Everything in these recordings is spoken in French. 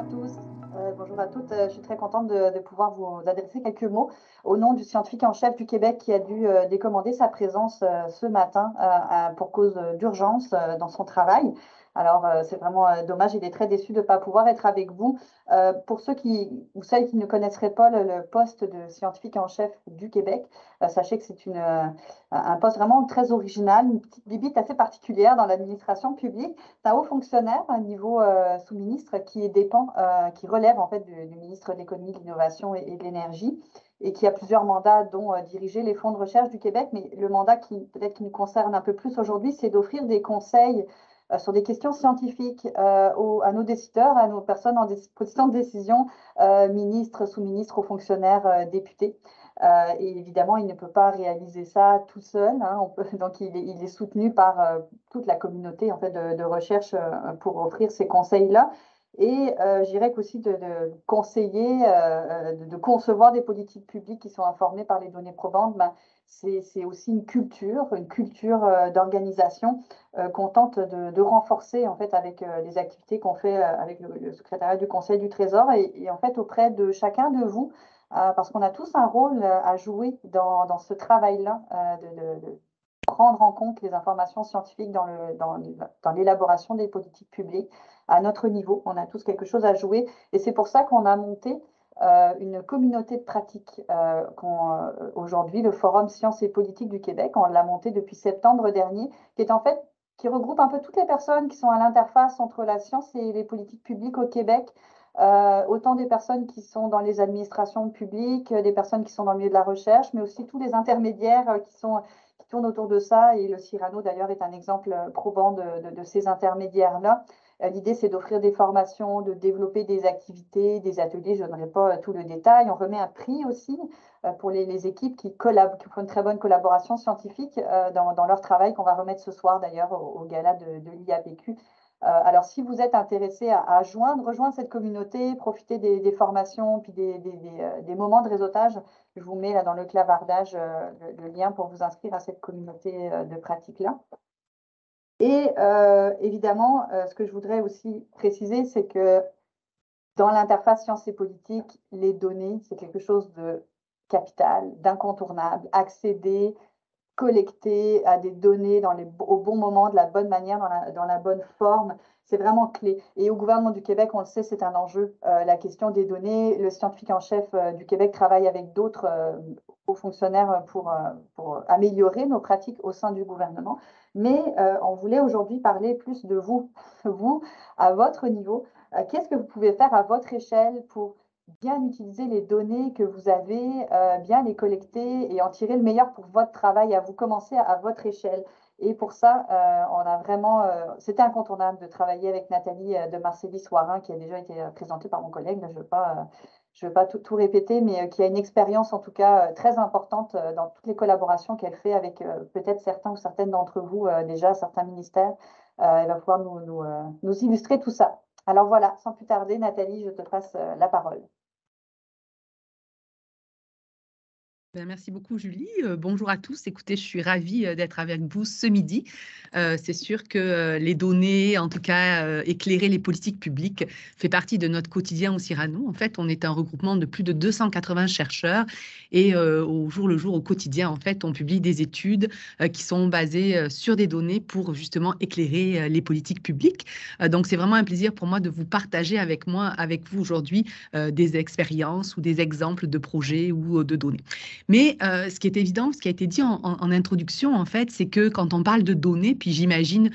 bonjour à tous. Euh, bonjour à toutes. Euh, je suis très contente de, pouvoir vous adresser quelques mots au nom du scientifique en chef du Québec qui a dû euh, décommander sa présence ce matin pour cause d'urgence dans son travail. Alors, euh, c'est vraiment euh, dommage. Il est très déçu de ne pas pouvoir être avec vous. Euh, pour ceux qui ou celles qui ne connaisseraient pas le, poste de scientifique en chef du Québec, sachez que c'est un poste vraiment très original, une petite bibite assez particulière dans l'administration publique. C'est un haut fonctionnaire, un niveau sous-ministre qui dépend, qui relève en fait du, ministre de l'économie, de l'innovation et, de l'énergie et qui a plusieurs mandats, dont diriger les fonds de recherche du Québec. Mais le mandat qui peut-être qui nous concerne un peu plus aujourd'hui, c'est d'offrir des conseils euh, sur des questions scientifiques euh, à nos décideurs, à nos personnes en position de décision, euh, ministres, sous-ministres, aux fonctionnaires, députés. et évidemment, il ne peut pas réaliser ça tout seul. Hein, donc, il est, soutenu par toute la communauté en fait, de, recherche pour offrir ces conseils-là. Et je dirais qu'aussi de, conseiller, de, concevoir des politiques publiques qui sont informées par les données probantes, ben, c'est aussi une culture, une culture euh, d'organisation euh, qu'on tente de, renforcer en fait avec euh, les activités qu'on fait avec le, secrétariat du Conseil du Trésor et, en fait auprès de chacun de vous, parce qu'on a tous un rôle à jouer dans, ce travail-là de, prendre en compte les informations scientifiques dans l'élaboration des politiques publiques à notre niveau. On a tous quelque chose à jouer et c'est pour ça qu'on a monté euh, une communauté de pratiques euh, euh, Aujourd'hui, le Forum Sciences et Politiques du Québec, on l'a monté depuis septembre dernier, qui est fait qui regroupe un peu toutes les personnes qui sont à l'interface entre la science et les politiques publiques au Québec. Euh, autant des personnes qui sont dans les administrations publiques, des personnes qui sont dans le milieu de la recherche, mais aussi tous les intermédiaires qui, sont, qui tournent autour de ça. Et le Cyrano, d'ailleurs, est un exemple probant de ces intermédiaires-là. L'idée, c'est d'offrir des formations, de développer des activités, des ateliers. Je ne donnerai pas euh, tout le détail. On remet un prix aussi euh, pour les, équipes qui, font une très bonne collaboration scientifique euh, dans, leur travail qu'on va remettre ce soir d'ailleurs au, gala de, l'IAPQ. alors, si vous êtes intéressé à, joindre, rejoindre cette communauté, profiter des, formations, puis des, moments de réseautage, je vous mets là dans le clavardage le, le lien pour vous inscrire à cette communauté de pratique-là. Et euh, évidemment, euh, ce que je voudrais aussi préciser, c'est que dans l'interface sciences et politiques, les données, c'est quelque chose de capital, d'incontournable. Accéder, collecter à des données au bon moment, de la bonne manière, dans la bonne forme, c'est vraiment clé. Et au gouvernement du Québec, on le sait, c'est un enjeu, euh, la question des données. Le scientifique en chef euh, du Québec travaille avec d'autres euh, hauts fonctionnaires pour, améliorer nos pratiques au sein du gouvernement. Mais on voulait aujourd'hui parler plus de vous, vous, à votre niveau. Qu'est-ce que vous pouvez faire à votre échelle pour bien utiliser les données que vous avez, bien les collecter et en tirer le meilleur pour votre travail à vous commencer à votre échelle. Et pour ça, euh, on a vraiment, euh, c'était incontournable de travailler avec Nathalie euh, de marcellis soirin qui a déjà été présentée par mon collègue. Je ne veux pas, je veux pas tout, répéter, mais qui a une expérience en tout cas très importante dans toutes les collaborations qu'elle fait avec peut-être certains ou certaines d'entre vous déjà, certains ministères. elle va pouvoir nous, nous illustrer tout ça. Alors voilà, sans plus tarder, Nathalie, je te passe la parole. Ben, merci beaucoup Julie. Euh, bonjour à tous. Écoutez, je suis ravie euh, d'être avec vous ce midi. Euh, c'est sûr que les données, en tout cas éclairer les politiques publiques, fait partie de notre quotidien au Cyrano. En fait, on est un regroupement de plus de 280 chercheurs et au jour le jour, au quotidien, en fait, on publie des études qui sont basées sur des données pour justement éclairer les politiques publiques. donc, c'est vraiment un plaisir pour moi de vous partager avec moi, avec vous aujourd'hui, des expériences ou des exemples de projets ou de données. Mais euh, ce qui est évident, ce qui a été dit en, introduction, en fait, c'est que quand on parle de données, puis j'imagine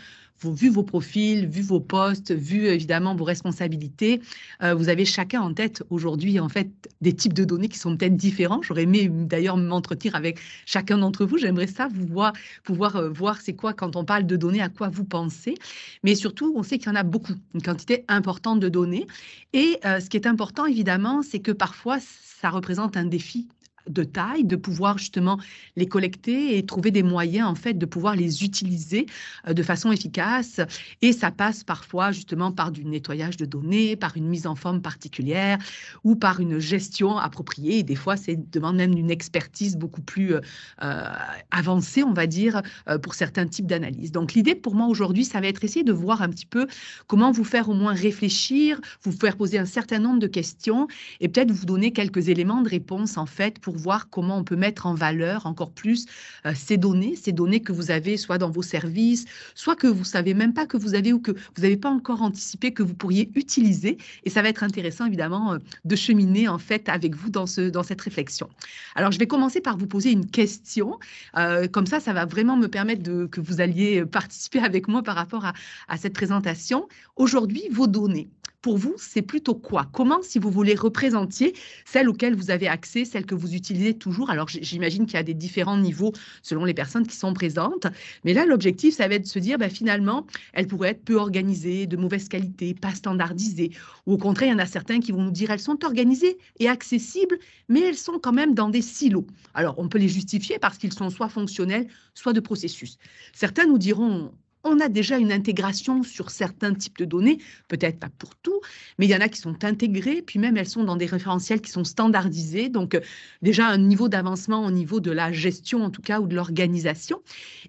vu vos profils, vu vos postes, vu évidemment vos responsabilités, euh, vous avez chacun en tête aujourd'hui en fait des types de données qui sont peut-être différents. J'aurais aimé d'ailleurs m'entretenir avec chacun d'entre vous. J'aimerais ça voir, pouvoir euh, voir c'est quoi quand on parle de données, à quoi vous pensez. Mais surtout, on sait qu'il y en a beaucoup, une quantité importante de données. Et ce qui est important évidemment, c'est que parfois ça représente un défi de taille, de pouvoir justement les collecter et trouver des moyens en fait de pouvoir les utiliser euh, de façon efficace. Et ça passe parfois justement par du nettoyage de données, par une mise en forme particulière ou par une gestion appropriée. Et des fois, c'est demande même une expertise beaucoup plus euh, euh, avancée, on va dire, pour certains types d'analyses. Donc l'idée pour moi aujourd'hui, ça va être essayer de voir un petit peu comment vous faire au moins réfléchir, vous faire poser un certain nombre de questions et peut-être vous donner quelques éléments de réponse en fait pour voir comment on peut mettre en valeur encore plus euh, ces données, ces données que vous avez soit dans vos services, soit que vous savez même pas que vous avez ou que vous n'avez pas encore anticipé que vous pourriez utiliser. Et ça va être intéressant évidemment euh, de cheminer en fait avec vous dans ce dans cette réflexion. Alors je vais commencer par vous poser une question. Euh, comme ça, ça va vraiment me permettre de, que vous alliez participer avec moi par rapport à, à cette présentation. Aujourd'hui, vos données. Pour vous, c'est plutôt quoi Comment, si vous voulez, représentiez celles auxquelles vous avez accès, celles que vous utilisez toujours Alors, j'imagine qu'il y a des différents niveaux selon les personnes qui sont présentes. Mais là, l'objectif, ça va être de se dire, bah finalement, elles pourraient être peu organisées, de mauvaise qualité, pas standardisées. Ou au contraire, il y en a certains qui vont nous dire, elles sont organisées et accessibles, mais elles sont quand même dans des silos. Alors, on peut les justifier parce qu'ils sont soit fonctionnels, soit de processus. Certains nous diront, on a déjà une intégration sur certains types de données, peut-être pas pour tout, mais il y en a qui sont intégrées, puis même elles sont dans des référentiels qui sont standardisés, donc euh, déjà un niveau d'avancement au niveau de la gestion en tout cas ou de l'organisation.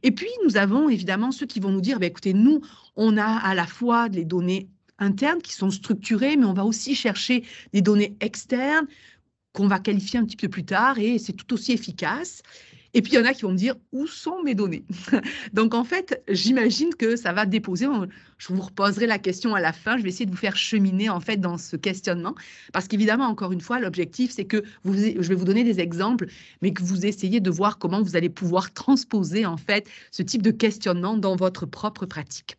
Et puis nous avons évidemment ceux qui vont nous dire, bah, écoutez, nous, on a à la fois les données internes qui sont structurées, mais on va aussi chercher des données externes qu'on va qualifier un petit peu plus tard et c'est tout aussi efficace. Et puis, il y en a qui vont me dire où sont mes données Donc, en fait, j'imagine que ça va déposer. Je vous reposerai la question à la fin. Je vais essayer de vous faire cheminer, en fait, dans ce questionnement. Parce qu'évidemment, encore une fois, l'objectif, c'est que vous, je vais vous donner des exemples, mais que vous essayez de voir comment vous allez pouvoir transposer, en fait, ce type de questionnement dans votre propre pratique.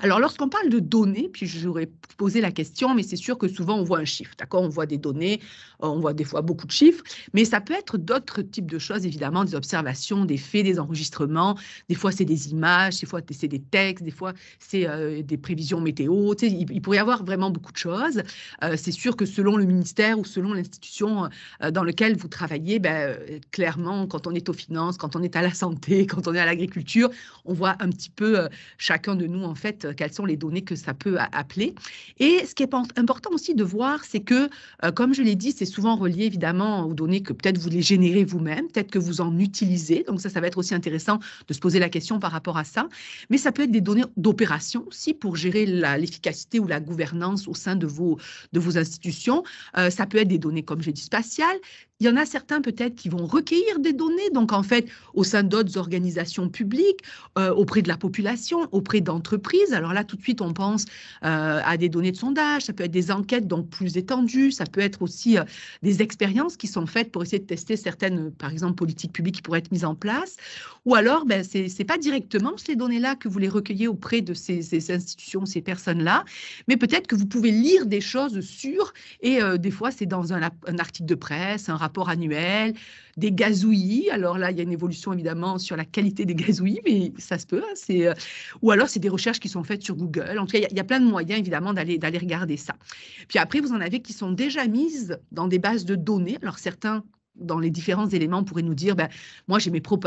Alors, lorsqu'on parle de données, puis j'aurais posé la question, mais c'est sûr que souvent on voit un chiffre, d'accord On voit des données, euh, on voit des fois beaucoup de chiffres, mais ça peut être d'autres types de choses, évidemment, des observations, des faits, des enregistrements. Des fois, c'est des images, des fois, c'est des textes, des fois, c'est euh, des prévisions météo. il, pourrait y avoir vraiment beaucoup de choses. Euh, c'est sûr que selon le ministère ou selon l'institution dans laquelle vous travaillez, ben, clairement, quand on est aux finances, quand on est à la santé, quand on est à l'agriculture, on voit un petit peu chacun de nous en fait euh, quelles sont les données que ça peut appeler. Et ce qui est important aussi de voir, c'est que, euh, comme je l'ai dit, c'est souvent relié évidemment aux données que peut-être vous les générez vous-même, peut-être que vous en utilisez. Donc ça, ça va être aussi intéressant de se poser la question par rapport à ça. Mais ça peut être des données d'opération aussi pour gérer l'efficacité ou la gouvernance au sein de vos, de vos institutions. Euh, ça peut être des données, comme j'ai dit, spatiales. Il y en a certains peut-être qui vont recueillir des données, donc en fait au sein d'autres organisations publiques, euh, auprès de la population, auprès d'entreprises. Alors là, tout de suite, on pense euh, à des données de sondage, ça peut être des enquêtes donc plus étendues, ça peut être aussi euh, des expériences qui sont faites pour essayer de tester certaines, par exemple, politiques publiques qui pourraient être mises en place. Ou alors, ben, ce n'est pas directement ces données-là que vous les recueillez auprès de ces, institutions, ces personnes-là, mais peut-être que vous pouvez lire des choses sur, et des fois, c'est dans un, un article de presse, un rapport rapport annuel, des gazouillis. Alors là, il y a une évolution évidemment sur la qualité des gazouillis, mais ça se peut. Hein, c'est, euh, ou alors, c'est des recherches qui sont faites sur Google. En tout cas, il y, y, a plein de moyens évidemment d'aller, d'aller regarder ça. Puis après, vous en avez qui sont déjà mises dans des bases de données. Alors certains dans les différents éléments, on pourrait nous dire, ben, moi j'ai mes, propres,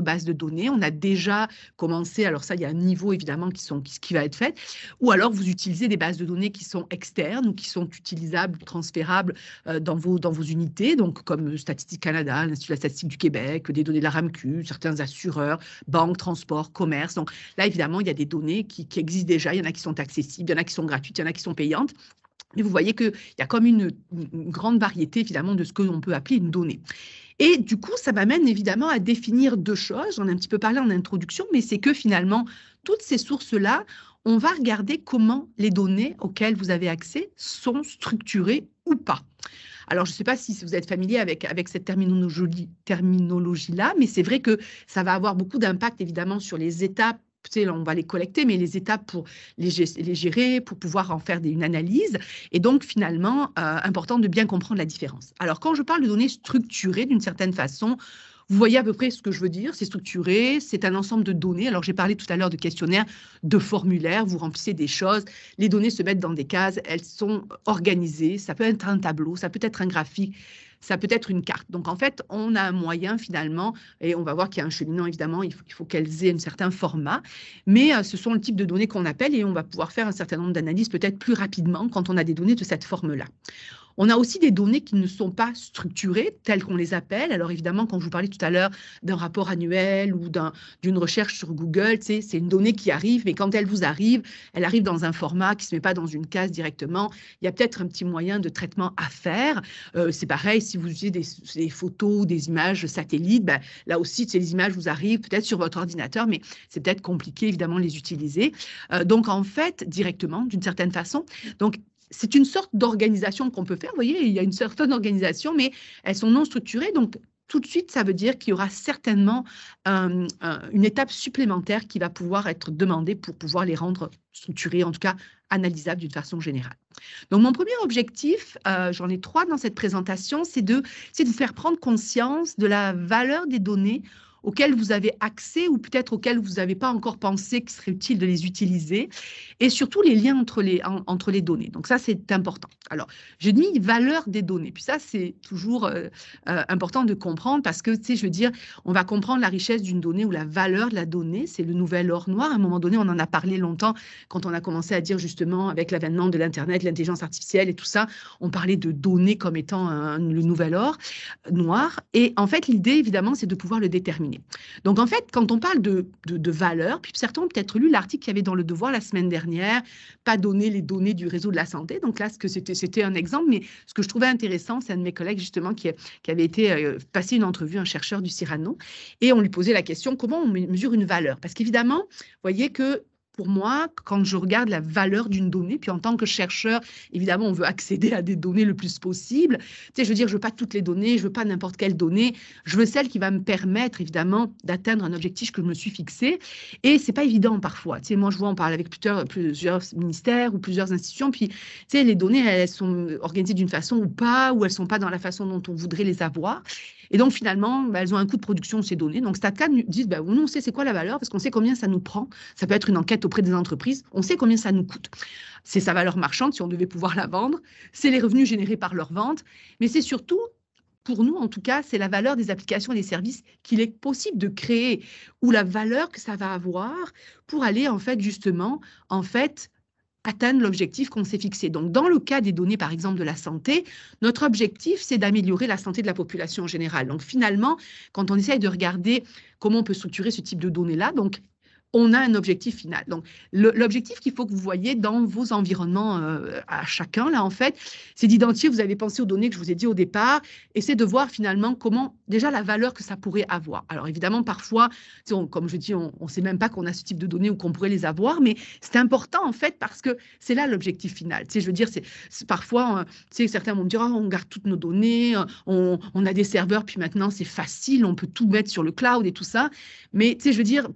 bases de données, on a déjà commencé, alors ça il y a un niveau évidemment qui, sont, va être fait, ou alors vous utilisez des bases de données qui sont externes ou qui sont utilisables, transférables euh, dans, vos, dans vos unités, donc comme Statistique Canada, l'Institut de la Statistique du Québec, des données de la RAMQ, certains assureurs, banques, transports, commerce. Donc là évidemment il y a des données qui, qui existent déjà, il y en a qui sont accessibles, il y en a qui sont gratuites, il y en a qui sont payantes vous voyez qu'il y a comme une, grande variété finalement de ce que l'on peut appeler une donnée. Et du coup, ça m'amène évidemment à définir deux choses. J'en ai un petit peu parlé en introduction, mais c'est que finalement, toutes ces sources-là, on va regarder comment les données auxquelles vous avez accès sont structurées ou pas. Alors, je ne sais pas si vous êtes familier avec, avec cette terminologie-là, mais c'est vrai que ça va avoir beaucoup d'impact, évidemment, sur les étapes on va les collecter, mais les étapes pour les, gérer, pour pouvoir en faire une analyse. Et donc, finalement, euh, important de bien comprendre la différence. Alors, quand je parle de données structurées d'une certaine façon, vous voyez à peu près ce que je veux dire, c'est structuré, c'est un ensemble de données. Alors j'ai parlé tout à l'heure de questionnaires, de formulaires, vous remplissez des choses, les données se mettent dans des cases, elles sont organisées, ça peut être un tableau, ça peut être un graphique, ça peut être une carte. Donc en fait, on a un moyen finalement, et on va voir qu'il y a un cheminant évidemment, il faut, qu'elles aient un certain format, mais euh, ce sont le type de données qu'on appelle et on va pouvoir faire un certain nombre d'analyses peut-être plus rapidement quand on a des données de cette forme-là. On a aussi des données qui ne sont pas structurées, telles qu'on les appelle. Alors évidemment, quand je vous parlais tout à l'heure d'un rapport annuel ou d'une recherche sur Google, c'est une donnée qui arrive, mais quand elle vous arrive, elle arrive dans un format qui ne se met pas dans une case directement. Il y a peut-être un petit moyen de traitement à faire. Euh, c'est pareil, si vous utilisez des, photos des images satellites, ben, là aussi, ces images vous arrivent peut-être sur votre ordinateur, mais c'est peut-être compliqué évidemment les utiliser. Euh, donc en fait, directement, d'une certaine façon. Donc c'est une sorte d'organisation qu'on peut faire. Vous voyez, il y a une certaine organisation, mais elles sont non structurées. Donc, tout de suite, ça veut dire qu'il y aura certainement euh, euh, une étape supplémentaire qui va pouvoir être demandée pour pouvoir les rendre structurées, en tout cas analysables d'une façon générale. Donc, mon premier objectif, euh, j'en ai trois dans cette présentation, c'est de, de faire prendre conscience de la valeur des données auxquels vous avez accès ou peut-être auxquels vous n'avez pas encore pensé qu'il serait utile de les utiliser, et surtout les liens entre les, entre les données. Donc ça, c'est important. Alors, j'ai mis valeur des données, puis ça, c'est toujours euh, euh, important de comprendre parce que, tu sais, je veux dire, on va comprendre la richesse d'une donnée ou la valeur de la donnée, c'est le nouvel or noir. À un moment donné, on en a parlé longtemps quand on a commencé à dire justement avec l'avènement de l'Internet, l'intelligence artificielle et tout ça, on parlait de données comme étant euh, le nouvel or noir. Et en fait, l'idée, évidemment, c'est de pouvoir le déterminer. Donc en fait, quand on parle de, de, valeurs, puis certains ont peut-être lu l'article qu'il y avait dans Le Devoir la semaine dernière, pas donner les données du réseau de la santé. Donc là, ce que c'était c'était un exemple, mais ce que je trouvais intéressant, c'est un de mes collègues justement qui, qui avait été euh, passé une entrevue, un chercheur du Cyrano, et on lui posait la question comment on mesure une valeur Parce qu'évidemment, vous voyez que pour moi, quand je regarde la valeur d'une donnée, puis en tant que chercheur, évidemment, on veut accéder à des données le plus possible. Tu sais, je veux dire, je veux pas toutes les données, je veux pas n'importe quelle donnée, je veux celle qui va me permettre, évidemment, d'atteindre un objectif que je me suis fixé. Et c'est pas évident parfois. Tu sais, moi, je vois, on parle avec plusieurs, plusieurs ministères ou plusieurs institutions, puis tu sais, les données, elles sont organisées d'une façon ou pas, ou elles sont pas dans la façon dont on voudrait les avoir. Et donc finalement, bah, elles ont un coût de production, ces données. Donc StatCAD nous dit, bah, nous on sait c'est quoi la valeur parce qu'on sait combien ça nous prend. Ça peut être une enquête auprès des entreprises, on sait combien ça nous coûte. C'est sa valeur marchande si on devait pouvoir la vendre, c'est les revenus générés par leur vente, mais c'est surtout pour nous, en tout cas, c'est la valeur des applications et des services qu'il est possible de créer ou la valeur que ça va avoir pour aller, en fait, justement, en fait, atteindre l'objectif qu'on s'est fixé. Donc, dans le cas des données, par exemple, de la santé, notre objectif, c'est d'améliorer la santé de la population en général. Donc, finalement, quand on essaye de regarder comment on peut structurer ce type de données-là, donc on a un objectif final. Donc, l'objectif qu'il faut que vous voyez dans vos environnements euh, à chacun, là, en fait, c'est d'identifier, vous avez pensé aux données que je vous ai dit au départ, et c'est de voir finalement comment, déjà, la valeur que ça pourrait avoir. Alors, évidemment, parfois, comme je dis, on ne sait même pas qu'on a ce type de données ou qu'on pourrait les avoir, mais c'est important, en fait, parce que c'est là l'objectif final. Tu sais, je veux dire, c'est parfois, euh, tu sais, certains vont me dire, ah, on garde toutes nos données, euh, on, on a des serveurs, puis maintenant, c'est facile, on peut tout mettre sur le cloud et tout ça. Mais, tu sais, je veux dire,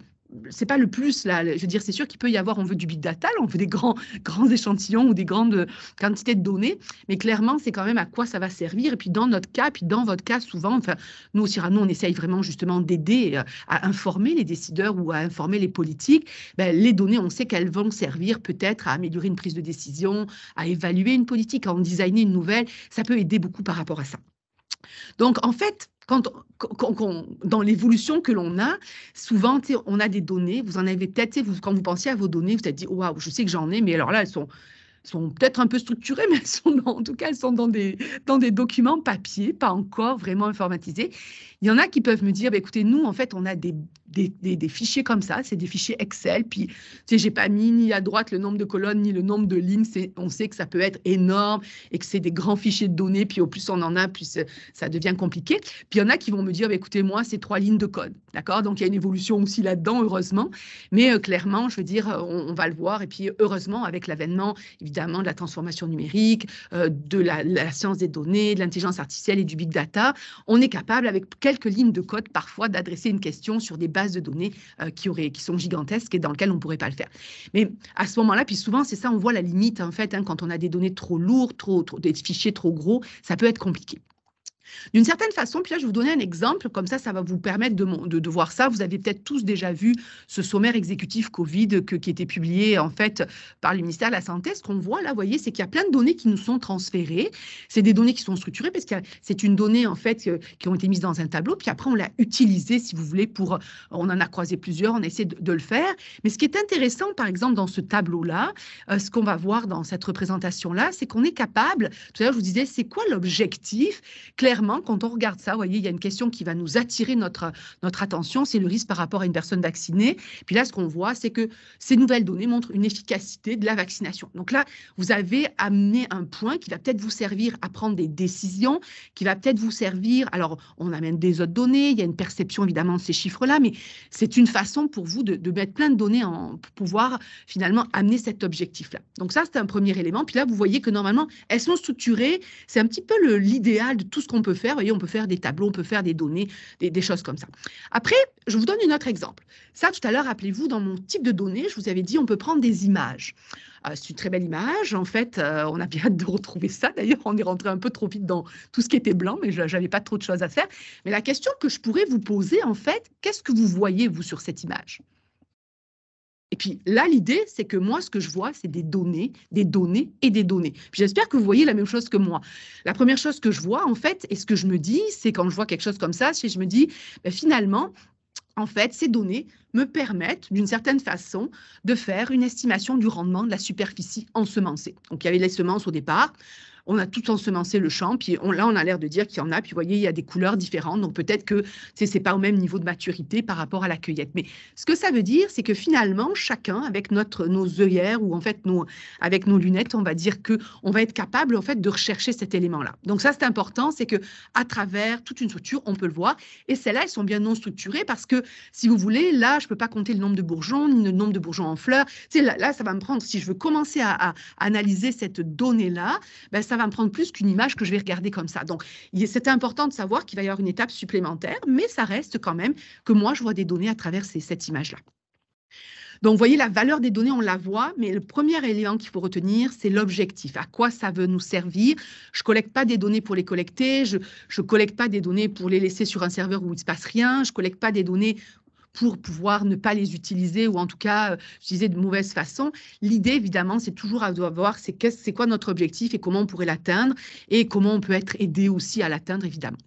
c'est pas le plus là. Je veux dire, c'est sûr qu'il peut y avoir, on veut du big data, on veut des grands, grands échantillons ou des grandes euh, quantités de données, mais clairement, c'est quand même à quoi ça va servir. Et puis dans notre cas, puis dans votre cas, souvent, enfin, nous aussi, nous, on essaye vraiment justement d'aider euh, à informer les décideurs ou à informer les politiques. Ben, les données, on sait qu'elles vont servir peut-être à améliorer une prise de décision, à évaluer une politique, à en designer une nouvelle. Ça peut aider beaucoup par rapport à ça. Donc en fait, quand, dans l'évolution que l'on a, souvent, on a des données, vous en avez peut-être, quand vous pensiez à vos données, vous êtes dit, waouh, je sais que j'en ai, mais alors là, elles sont, peut-être un peu structurées, mais elles sont en tout cas, elles sont dans des, documents papier, pas encore vraiment informatisés. Il y en a qui peuvent me dire, bah, écoutez, nous, en fait, on a des des, fichiers comme ça, c'est des fichiers Excel. Puis, tu sais, j'ai pas mis ni à droite le nombre de colonnes ni le nombre de lignes. On sait que ça peut être énorme et que c'est des grands fichiers de données. Puis, au plus on en a, plus ça devient compliqué. Puis, il y en a qui vont me dire, bah, écoutez, moi, c'est trois lignes de code. D'accord Donc, il y a une évolution aussi là-dedans, heureusement. Mais euh, clairement, je veux dire, euh, on, va le voir. Et puis, heureusement, avec l'avènement, évidemment, de la transformation numérique, euh, de la, la science des données, de l'intelligence artificielle et du big data, on est capable, avec quelques lignes de code, parfois, d'adresser une question sur des bases de données euh, qui, auraient, qui sont gigantesques et dans lesquelles on ne pourrait pas le faire. Mais à ce moment-là, puis souvent, c'est ça, on voit la limite, en fait, hein, quand on a des données trop lourdes, trop, trop, des fichiers trop gros, ça peut être compliqué. D'une certaine façon, puis là, je vais vous donner un exemple, comme ça, ça va vous permettre de, de, voir ça. Vous avez peut-être tous déjà vu ce sommaire exécutif Covid que, qui était publié, en fait, par le ministère de la Santé. Ce qu'on voit là, vous voyez, c'est qu'il y a plein de données qui nous sont transférées. C'est des données qui sont structurées parce que c'est une donnée, en fait, euh, qui ont été mises dans un tableau, puis après, on l'a utilisée, si vous voulez, pour. Euh, on en a croisé plusieurs, on a essayé de, le faire. Mais ce qui est intéressant, par exemple, dans ce tableau-là, euh, ce qu'on va voir dans cette représentation-là, c'est qu'on est capable, tout à l'heure, je vous disais, c'est quoi l'objectif clairement quand on regarde ça, vous voyez, il y a une question qui va nous attirer notre, notre attention, c'est le risque par rapport à une personne vaccinée. Puis là, ce qu'on voit, c'est que ces nouvelles données montrent une efficacité de la vaccination. Donc là, vous avez amené un point qui va peut-être vous servir à prendre des décisions, qui va peut-être vous servir, alors on amène des autres données, il y a une perception évidemment de ces chiffres-là, mais c'est une façon pour vous de, mettre plein de données en, pour pouvoir finalement amener cet objectif-là. Donc ça, c'est un premier élément. Puis là, vous voyez que normalement, elles sont structurées. C'est un petit peu l'idéal de tout ce qu'on peut faire, on peut faire des tableaux, on peut faire des données, des, choses comme ça. Après, je vous donne un autre exemple. Ça, tout à l'heure, rappelez-vous, dans mon type de données, je vous avais dit, on peut prendre des images. Euh, c'est une très belle image. En fait, euh, on a bien hâte de retrouver ça. D'ailleurs, on est rentré un peu trop vite dans tout ce qui était blanc, mais je n'avais pas trop de choses à faire. Mais la question que je pourrais vous poser, en fait, qu'est-ce que vous voyez, vous, sur cette image et puis là, l'idée, c'est que moi, ce que je vois, c'est des données, des données et des données. J'espère que vous voyez la même chose que moi. La première chose que je vois, en fait, et ce que je me dis, c'est quand je vois quelque chose comme ça, c'est je me dis, ben, finalement, en fait, ces données me permettent, d'une certaine façon, de faire une estimation du rendement de la superficie ensemencée. Donc, il y avait les semences au départ on a tout ensemencé le champ, puis là, on a l'air de dire qu'il y en a, puis vous voyez, il y a des couleurs différentes, donc peut-être que ce n'est pas au même niveau de maturité par rapport à la cueillette. Mais ce que ça veut dire, c'est que finalement, chacun, avec notre, nos œillères ou en fait nous avec nos lunettes, on va dire que on va être capable en fait de rechercher cet élément-là. Donc ça, c'est important, c'est que à travers toute une structure, on peut le voir. Et celles-là, elles sont bien non structurées parce que, si vous voulez, là, je ne peux pas compter le nombre de bourgeons, ni le nombre de bourgeons en fleurs. Là, là, ça va me prendre, si je veux commencer à, analyser cette donnée-là, ben, ça va me prendre plus qu'une image que je vais regarder comme ça. Donc, c'est important de savoir qu'il va y avoir une étape supplémentaire, mais ça reste quand même que moi, je vois des données à travers cette image-là. Donc, vous voyez, la valeur des données, on la voit, mais le premier élément qu'il faut retenir, c'est l'objectif. À quoi ça veut nous servir Je ne collecte pas des données pour les collecter, je ne collecte pas des données pour les laisser sur un serveur où il ne se passe rien, je ne collecte pas des données pour pouvoir ne pas les utiliser ou en tout cas euh, utiliser de mauvaise façon. L'idée, évidemment, c'est toujours à voir c'est quest -ce, quoi notre objectif et comment on pourrait l'atteindre et comment on peut être aidé aussi à l'atteindre, évidemment.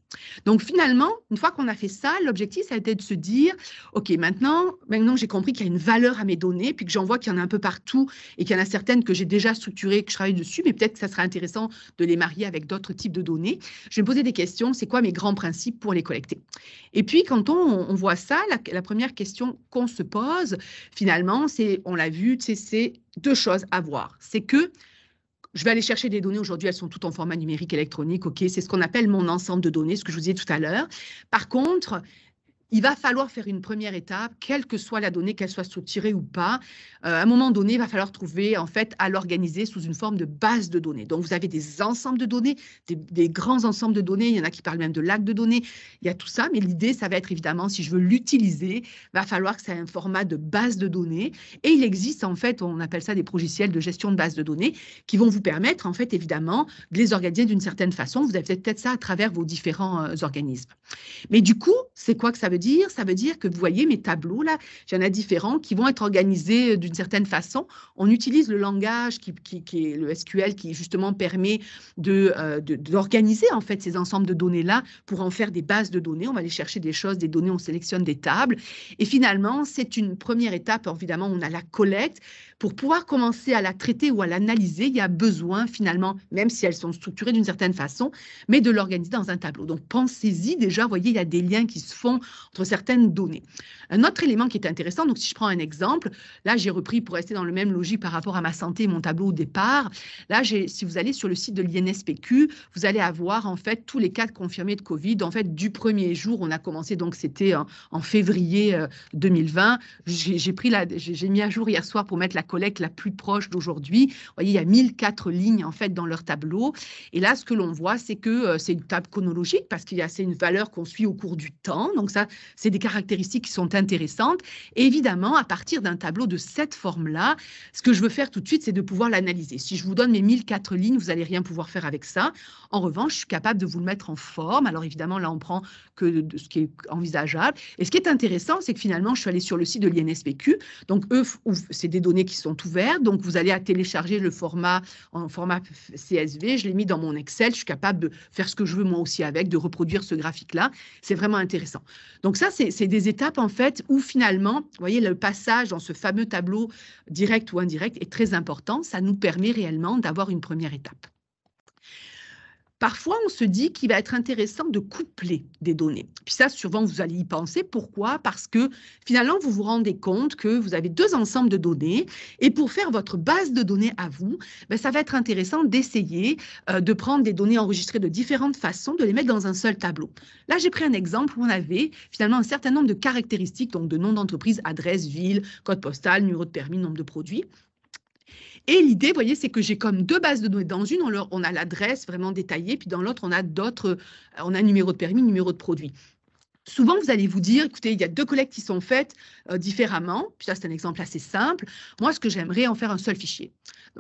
Donc finalement, une fois qu'on a fait ça, l'objectif, ça a été de se dire, OK, maintenant, maintenant j'ai compris qu'il y a une valeur à mes données, puis que j'en vois qu'il y en a un peu partout et qu'il y en a certaines que j'ai déjà structurées, que je travaille dessus, mais peut-être que ça sera intéressant de les marier avec d'autres types de données. Je vais me poser des questions, c'est quoi mes grands principes pour les collecter Et puis quand on, voit ça, la, la première première question qu'on se pose, finalement, c'est, on l'a vu, c'est deux choses à voir. C'est que je vais aller chercher des données. Aujourd'hui, elles sont toutes en format numérique électronique. OK, c'est ce qu'on appelle mon ensemble de données, ce que je vous disais tout à l'heure. Par contre, il va falloir faire une première étape, quelle que soit la donnée, qu'elle soit structurée ou pas. Euh, à un moment donné, il va falloir trouver, en fait, à l'organiser sous une forme de base de données. Donc, vous avez des ensembles de données, des, grands ensembles de données. Il y en a qui parlent même de lacs de données. Il y a tout ça, mais l'idée, ça va être évidemment, si je veux l'utiliser, va falloir que ça ait un format de base de données. Et il existe, en fait, on appelle ça des logiciels de gestion de base de données qui vont vous permettre, en fait, évidemment, de les organiser d'une certaine façon. Vous avez peut-être ça à travers vos différents euh, organismes. Mais du coup, c'est quoi que ça veut dire Ça veut dire que vous voyez mes tableaux, là, j'en ai différents qui vont être organisés euh, d'une certaine façon. On utilise le langage qui, est le SQL qui justement permet d'organiser euh, de, d'organiser en fait ces ensembles de données-là pour en faire des bases de données. On va aller chercher des choses, des données, on sélectionne des tables. Et finalement, c'est une première étape. évidemment, on a la collecte pour pouvoir commencer à la traiter ou à l'analyser, il y a besoin finalement, même si elles sont structurées d'une certaine façon, mais de l'organiser dans un tableau. Donc pensez-y déjà, voyez, il y a des liens qui se font entre certaines données. Un autre élément qui est intéressant, donc si je prends un exemple, là j'ai repris pour rester dans le même logique par rapport à ma santé, mon tableau au départ. Là, si vous allez sur le site de l'INSPQ, vous allez avoir en fait tous les cas confirmés de Covid. En fait, du premier jour, on a commencé, donc c'était en, février 2020. Euh, j'ai pris la, j'ai mis à jour hier soir pour mettre la collecte la plus proche d'aujourd'hui. Vous voyez, il y a 1004 lignes en fait dans leur tableau. Et là, ce que l'on voit, c'est que euh, c'est une table chronologique parce qu'il y a c'est une valeur qu'on suit au cours du temps. Donc ça, c'est des caractéristiques qui sont intéressante. évidemment, à partir d'un tableau de cette forme-là, ce que je veux faire tout de suite, c'est de pouvoir l'analyser. Si je vous donne mes 1004 lignes, vous n'allez rien pouvoir faire avec ça. En revanche, je suis capable de vous le mettre en forme. Alors évidemment, là, on prend que ce qui est envisageable. Et ce qui est intéressant, c'est que finalement, je suis allée sur le site de l'INSPQ. Donc, eux, c'est des données qui sont ouvertes. Donc, vous allez à télécharger le format en format CSV. Je l'ai mis dans mon Excel. Je suis capable de faire ce que je veux moi aussi avec, de reproduire ce graphique-là. C'est vraiment intéressant. Donc, ça, c'est des étapes, en fait, ou où finalement, vous voyez, le passage dans ce fameux tableau direct ou indirect est très important. Ça nous permet réellement d'avoir une première étape. Parfois, on se dit qu'il va être intéressant de coupler des données. Puis ça, souvent, vous allez y penser. Pourquoi Parce que finalement, vous vous rendez compte que vous avez deux ensembles de données. Et pour faire votre base de données à vous, ben, ça va être intéressant d'essayer euh, de prendre des données enregistrées de différentes façons, de les mettre dans un seul tableau. Là, j'ai pris un exemple où on avait finalement un certain nombre de caractéristiques, donc de nom d'entreprise, adresse, ville, code postal, numéro de permis, nombre de produits. Et l'idée, vous voyez, c'est que j'ai comme deux bases de données. Dans une, on, a l'adresse vraiment détaillée, puis dans l'autre, on a d'autres, euh, on a numéro de permis, numéro de produit. Souvent, vous allez vous dire, écoutez, il y a deux collectes qui sont faites euh, différemment. Puis ça, c'est un exemple assez simple. Moi, ce que j'aimerais, en faire un seul fichier.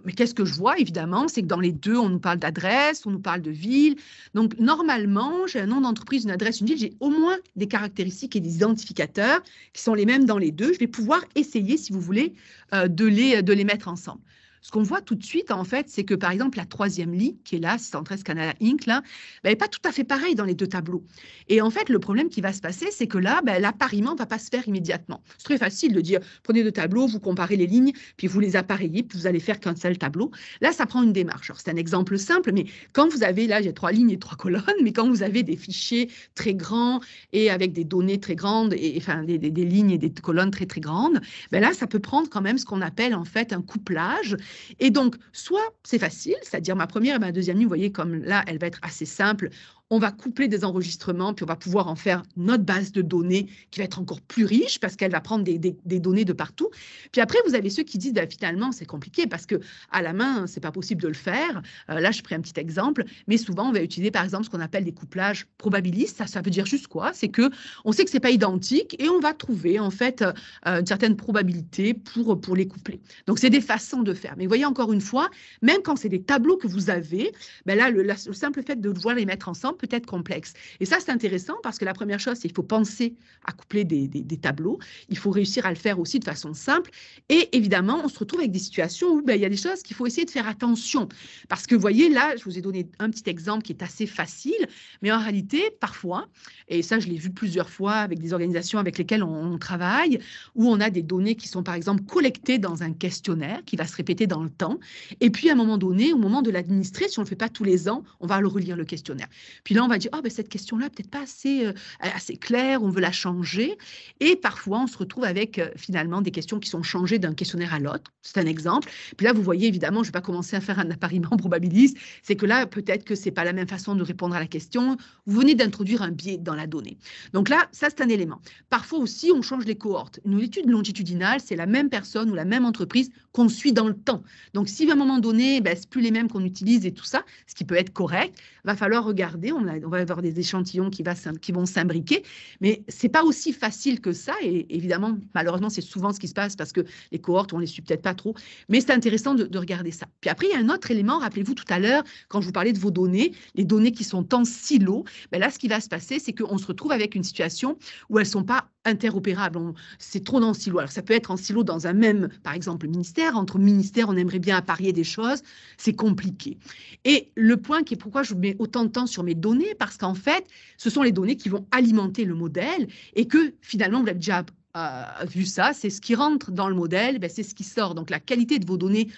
Mais qu'est-ce que je vois, évidemment, c'est que dans les deux, on nous parle d'adresse, on nous parle de ville. Donc, normalement, j'ai un nom d'entreprise, une adresse, une ville. J'ai au moins des caractéristiques et des identificateurs qui sont les mêmes dans les deux. Je vais pouvoir essayer, si vous voulez, euh, de, les, de les mettre ensemble ce qu'on voit tout de suite, en fait, c'est que par exemple, la troisième ligne, qui est là, 613 Canada Inc., là, n'est ben, pas tout à fait pareille dans les deux tableaux. Et en fait, le problème qui va se passer, c'est que là, ben, l'appariement ne va pas se faire immédiatement. C'est très facile de dire prenez deux tableaux, vous comparez les lignes, puis vous les appareillez, puis vous allez faire qu'un seul tableau. Là, ça prend une démarche. c'est un exemple simple, mais quand vous avez, là, j'ai trois lignes et trois colonnes, mais quand vous avez des fichiers très grands et avec des données très grandes, et, enfin, des, lignes et des colonnes très, très grandes, ben là, ça peut prendre quand même ce qu'on appelle en fait un couplage et donc, soit c'est facile, c'est-à-dire ma première et ma deuxième ligne, vous voyez, comme là, elle va être assez simple on va coupler des enregistrements, puis on va pouvoir en faire notre base de données qui va être encore plus riche parce qu'elle va prendre des, données de partout. Puis après, vous avez ceux qui disent ben, finalement c'est compliqué parce que à la main c'est pas possible de le faire. Euh, là, je prends un petit exemple, mais souvent on va utiliser par exemple ce qu'on appelle des couplages probabilistes. Ça, ça veut dire juste quoi C'est que on sait que c'est pas identique et on va trouver en fait euh, une certaine probabilité pour pour les coupler. Donc c'est des façons de faire. Mais vous voyez encore une fois, même quand c'est des tableaux que vous avez, ben là le simple fait de devoir les mettre ensemble peut être complexe. Et ça, c'est intéressant parce que la première chose, c'est qu'il faut penser à coupler des, des, tableaux. Il faut réussir à le faire aussi de façon simple. Et évidemment, on se retrouve avec des situations où ben, il y a des choses qu'il faut essayer de faire attention. Parce que, vous voyez, là, je vous ai donné un petit exemple qui est assez facile, mais en réalité, parfois, et ça, je l'ai vu plusieurs fois avec des organisations avec lesquelles on, travaille, où on a des données qui sont, par exemple, collectées dans un questionnaire qui va se répéter dans le temps. Et puis, à un moment donné, au moment de l'administrer, si on ne le fait pas tous les ans, on va le relire le questionnaire. Puis là, on va dire, oh, ben, cette question-là, peut-être pas assez, euh, assez claire, on veut la changer. Et parfois, on se retrouve avec euh, finalement des questions qui sont changées d'un questionnaire à l'autre. C'est un exemple. Puis là, vous voyez, évidemment, je ne vais pas commencer à faire un appariement probabiliste. C'est que là, peut-être que ce n'est pas la même façon de répondre à la question. Vous venez d'introduire un biais dans la donnée. Donc là, ça, c'est un élément. Parfois aussi, on change les cohortes. Une étude longitudinale, c'est la même personne ou la même entreprise qu'on suit dans le temps. Donc, si à un moment donné, ben, ce plus les mêmes qu'on utilise et tout ça, ce qui peut être correct, va falloir regarder on, va avoir des échantillons qui, va, qui vont s'imbriquer, mais c'est pas aussi facile que ça. Et évidemment, malheureusement, c'est souvent ce qui se passe parce que les cohortes, on les suit peut-être pas trop, mais c'est intéressant de, regarder ça. Puis après, il y a un autre élément, rappelez-vous tout à l'heure, quand je vous parlais de vos données, les données qui sont en silo, ben là, ce qui va se passer, c'est qu'on se retrouve avec une situation où elles sont pas interopérables, c'est trop dans silo. Alors, ça peut être en silo dans un même, par exemple, ministère. Entre ministères, on aimerait bien apparier des choses. C'est compliqué. Et le point qui est pourquoi je mets autant de temps sur mes données parce qu'en fait, ce sont les données qui vont alimenter le modèle et que finalement, vous l'avez déjà euh, vu ça, c'est ce qui rentre dans le modèle, ben, c'est ce qui sort. Donc la qualité de vos données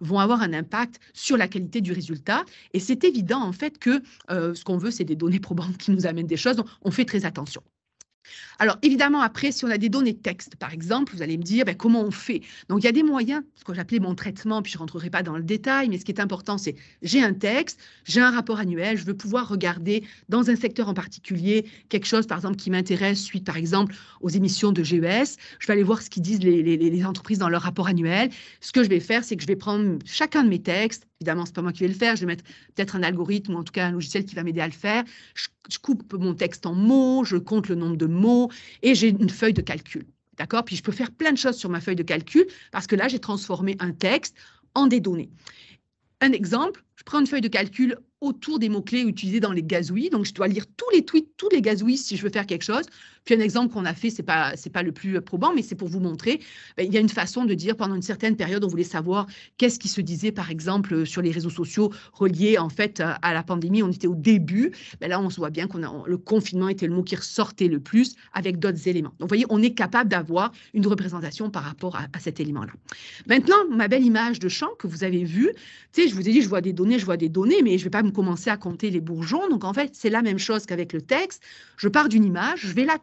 vont avoir un impact sur la qualité du résultat. Et c'est évident, en fait, que euh, ce qu'on veut, c'est des données probantes qui nous amènent des choses. Donc, on fait très attention. Alors évidemment, après, si on a des données de texte, par exemple, vous allez me dire ben, comment on fait. Donc il y a des moyens, ce que j'appelais mon traitement, puis je ne rentrerai pas dans le détail, mais ce qui est important, c'est j'ai un texte, j'ai un rapport annuel, je veux pouvoir regarder dans un secteur en particulier quelque chose, par exemple, qui m'intéresse suite, par exemple, aux émissions de GES. Je vais aller voir ce qu'ils disent les entreprises dans leur rapport annuel. Ce que je vais faire, c'est que je vais prendre chacun de mes textes Évidemment, c'est pas moi qui vais le faire. Je vais mettre peut-être un algorithme ou en tout cas un logiciel qui va m'aider à le faire. Je, coupe mon texte en mots, je compte le nombre de mots et j'ai une feuille de calcul. D'accord Puis je peux faire plein de choses sur ma feuille de calcul parce que là, j'ai transformé un texte en des données. Un exemple, je prends une feuille de calcul autour des mots-clés utilisés dans les gazouilles. Donc, je dois lire tous les tweets, tous les gazouilles si je veux faire quelque chose. Puis un exemple qu'on a fait, c'est pas c'est pas le plus probant, mais c'est pour vous montrer. Ben, il y a une façon de dire pendant une certaine période, on voulait savoir qu'est-ce qui se disait par exemple euh, sur les réseaux sociaux reliés en fait euh, à la pandémie. On était au début. Ben là, on se voit bien qu'on le confinement était le mot qui ressortait le plus avec d'autres éléments. Donc, vous voyez, on est capable d'avoir une représentation par rapport à, cet élément-là. Maintenant, ma belle image de champ que vous avez vue, tu sais, je vous ai dit, je vois des données, je vois des données, mais je vais pas me commencer à compter les bourgeons. Donc, en fait, c'est la même chose qu'avec le texte. Je pars d'une image, je vais la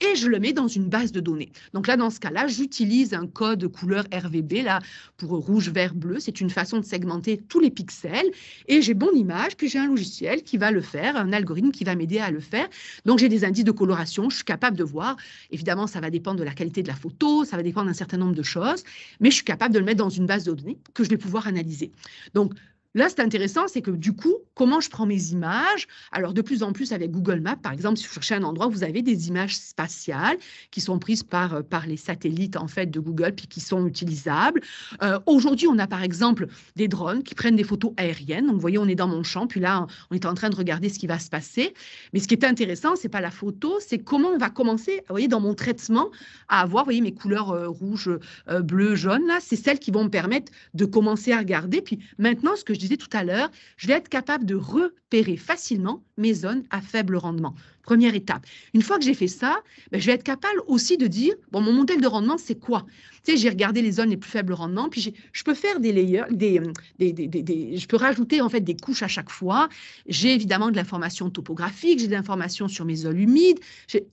et je le mets dans une base de données. Donc là, dans ce cas-là, j'utilise un code couleur RVB là pour rouge, vert, bleu. C'est une façon de segmenter tous les pixels et j'ai bonne image, puis j'ai un logiciel qui va le faire, un algorithme qui va m'aider à le faire. Donc j'ai des indices de coloration, je suis capable de voir. Évidemment, ça va dépendre de la qualité de la photo, ça va dépendre d'un certain nombre de choses, mais je suis capable de le mettre dans une base de données que je vais pouvoir analyser. Donc Là, c'est intéressant, c'est que du coup, comment je prends mes images Alors, de plus en plus, avec Google Maps, par exemple, si vous cherchez un endroit, vous avez des images spatiales qui sont prises par, euh, par les satellites en fait de Google, puis qui sont utilisables. Euh, aujourd'hui, on a par exemple des drones qui prennent des photos aériennes. Donc, vous voyez, on est dans mon champ, puis là, on est en train de regarder ce qui va se passer. Mais ce qui est intéressant, c'est pas la photo, c'est comment on va commencer, vous voyez, dans mon traitement, à avoir, vous voyez, mes couleurs euh, rouge, bleu, jaune, là, c'est celles qui vont me permettre de commencer à regarder. Puis maintenant, ce que je disais tout à l'heure, je vais être capable de repérer facilement mes zones à faible rendement. Première étape. Une fois que j'ai fait ça, ben, je vais être capable aussi de dire, bon, mon modèle de rendement, c'est quoi Tu sais, j'ai regardé les zones les plus faibles rendements, puis je peux faire des layers, des, je peux rajouter en fait des couches à chaque fois. J'ai évidemment de l'information topographique, j'ai de l'information sur mes zones humides.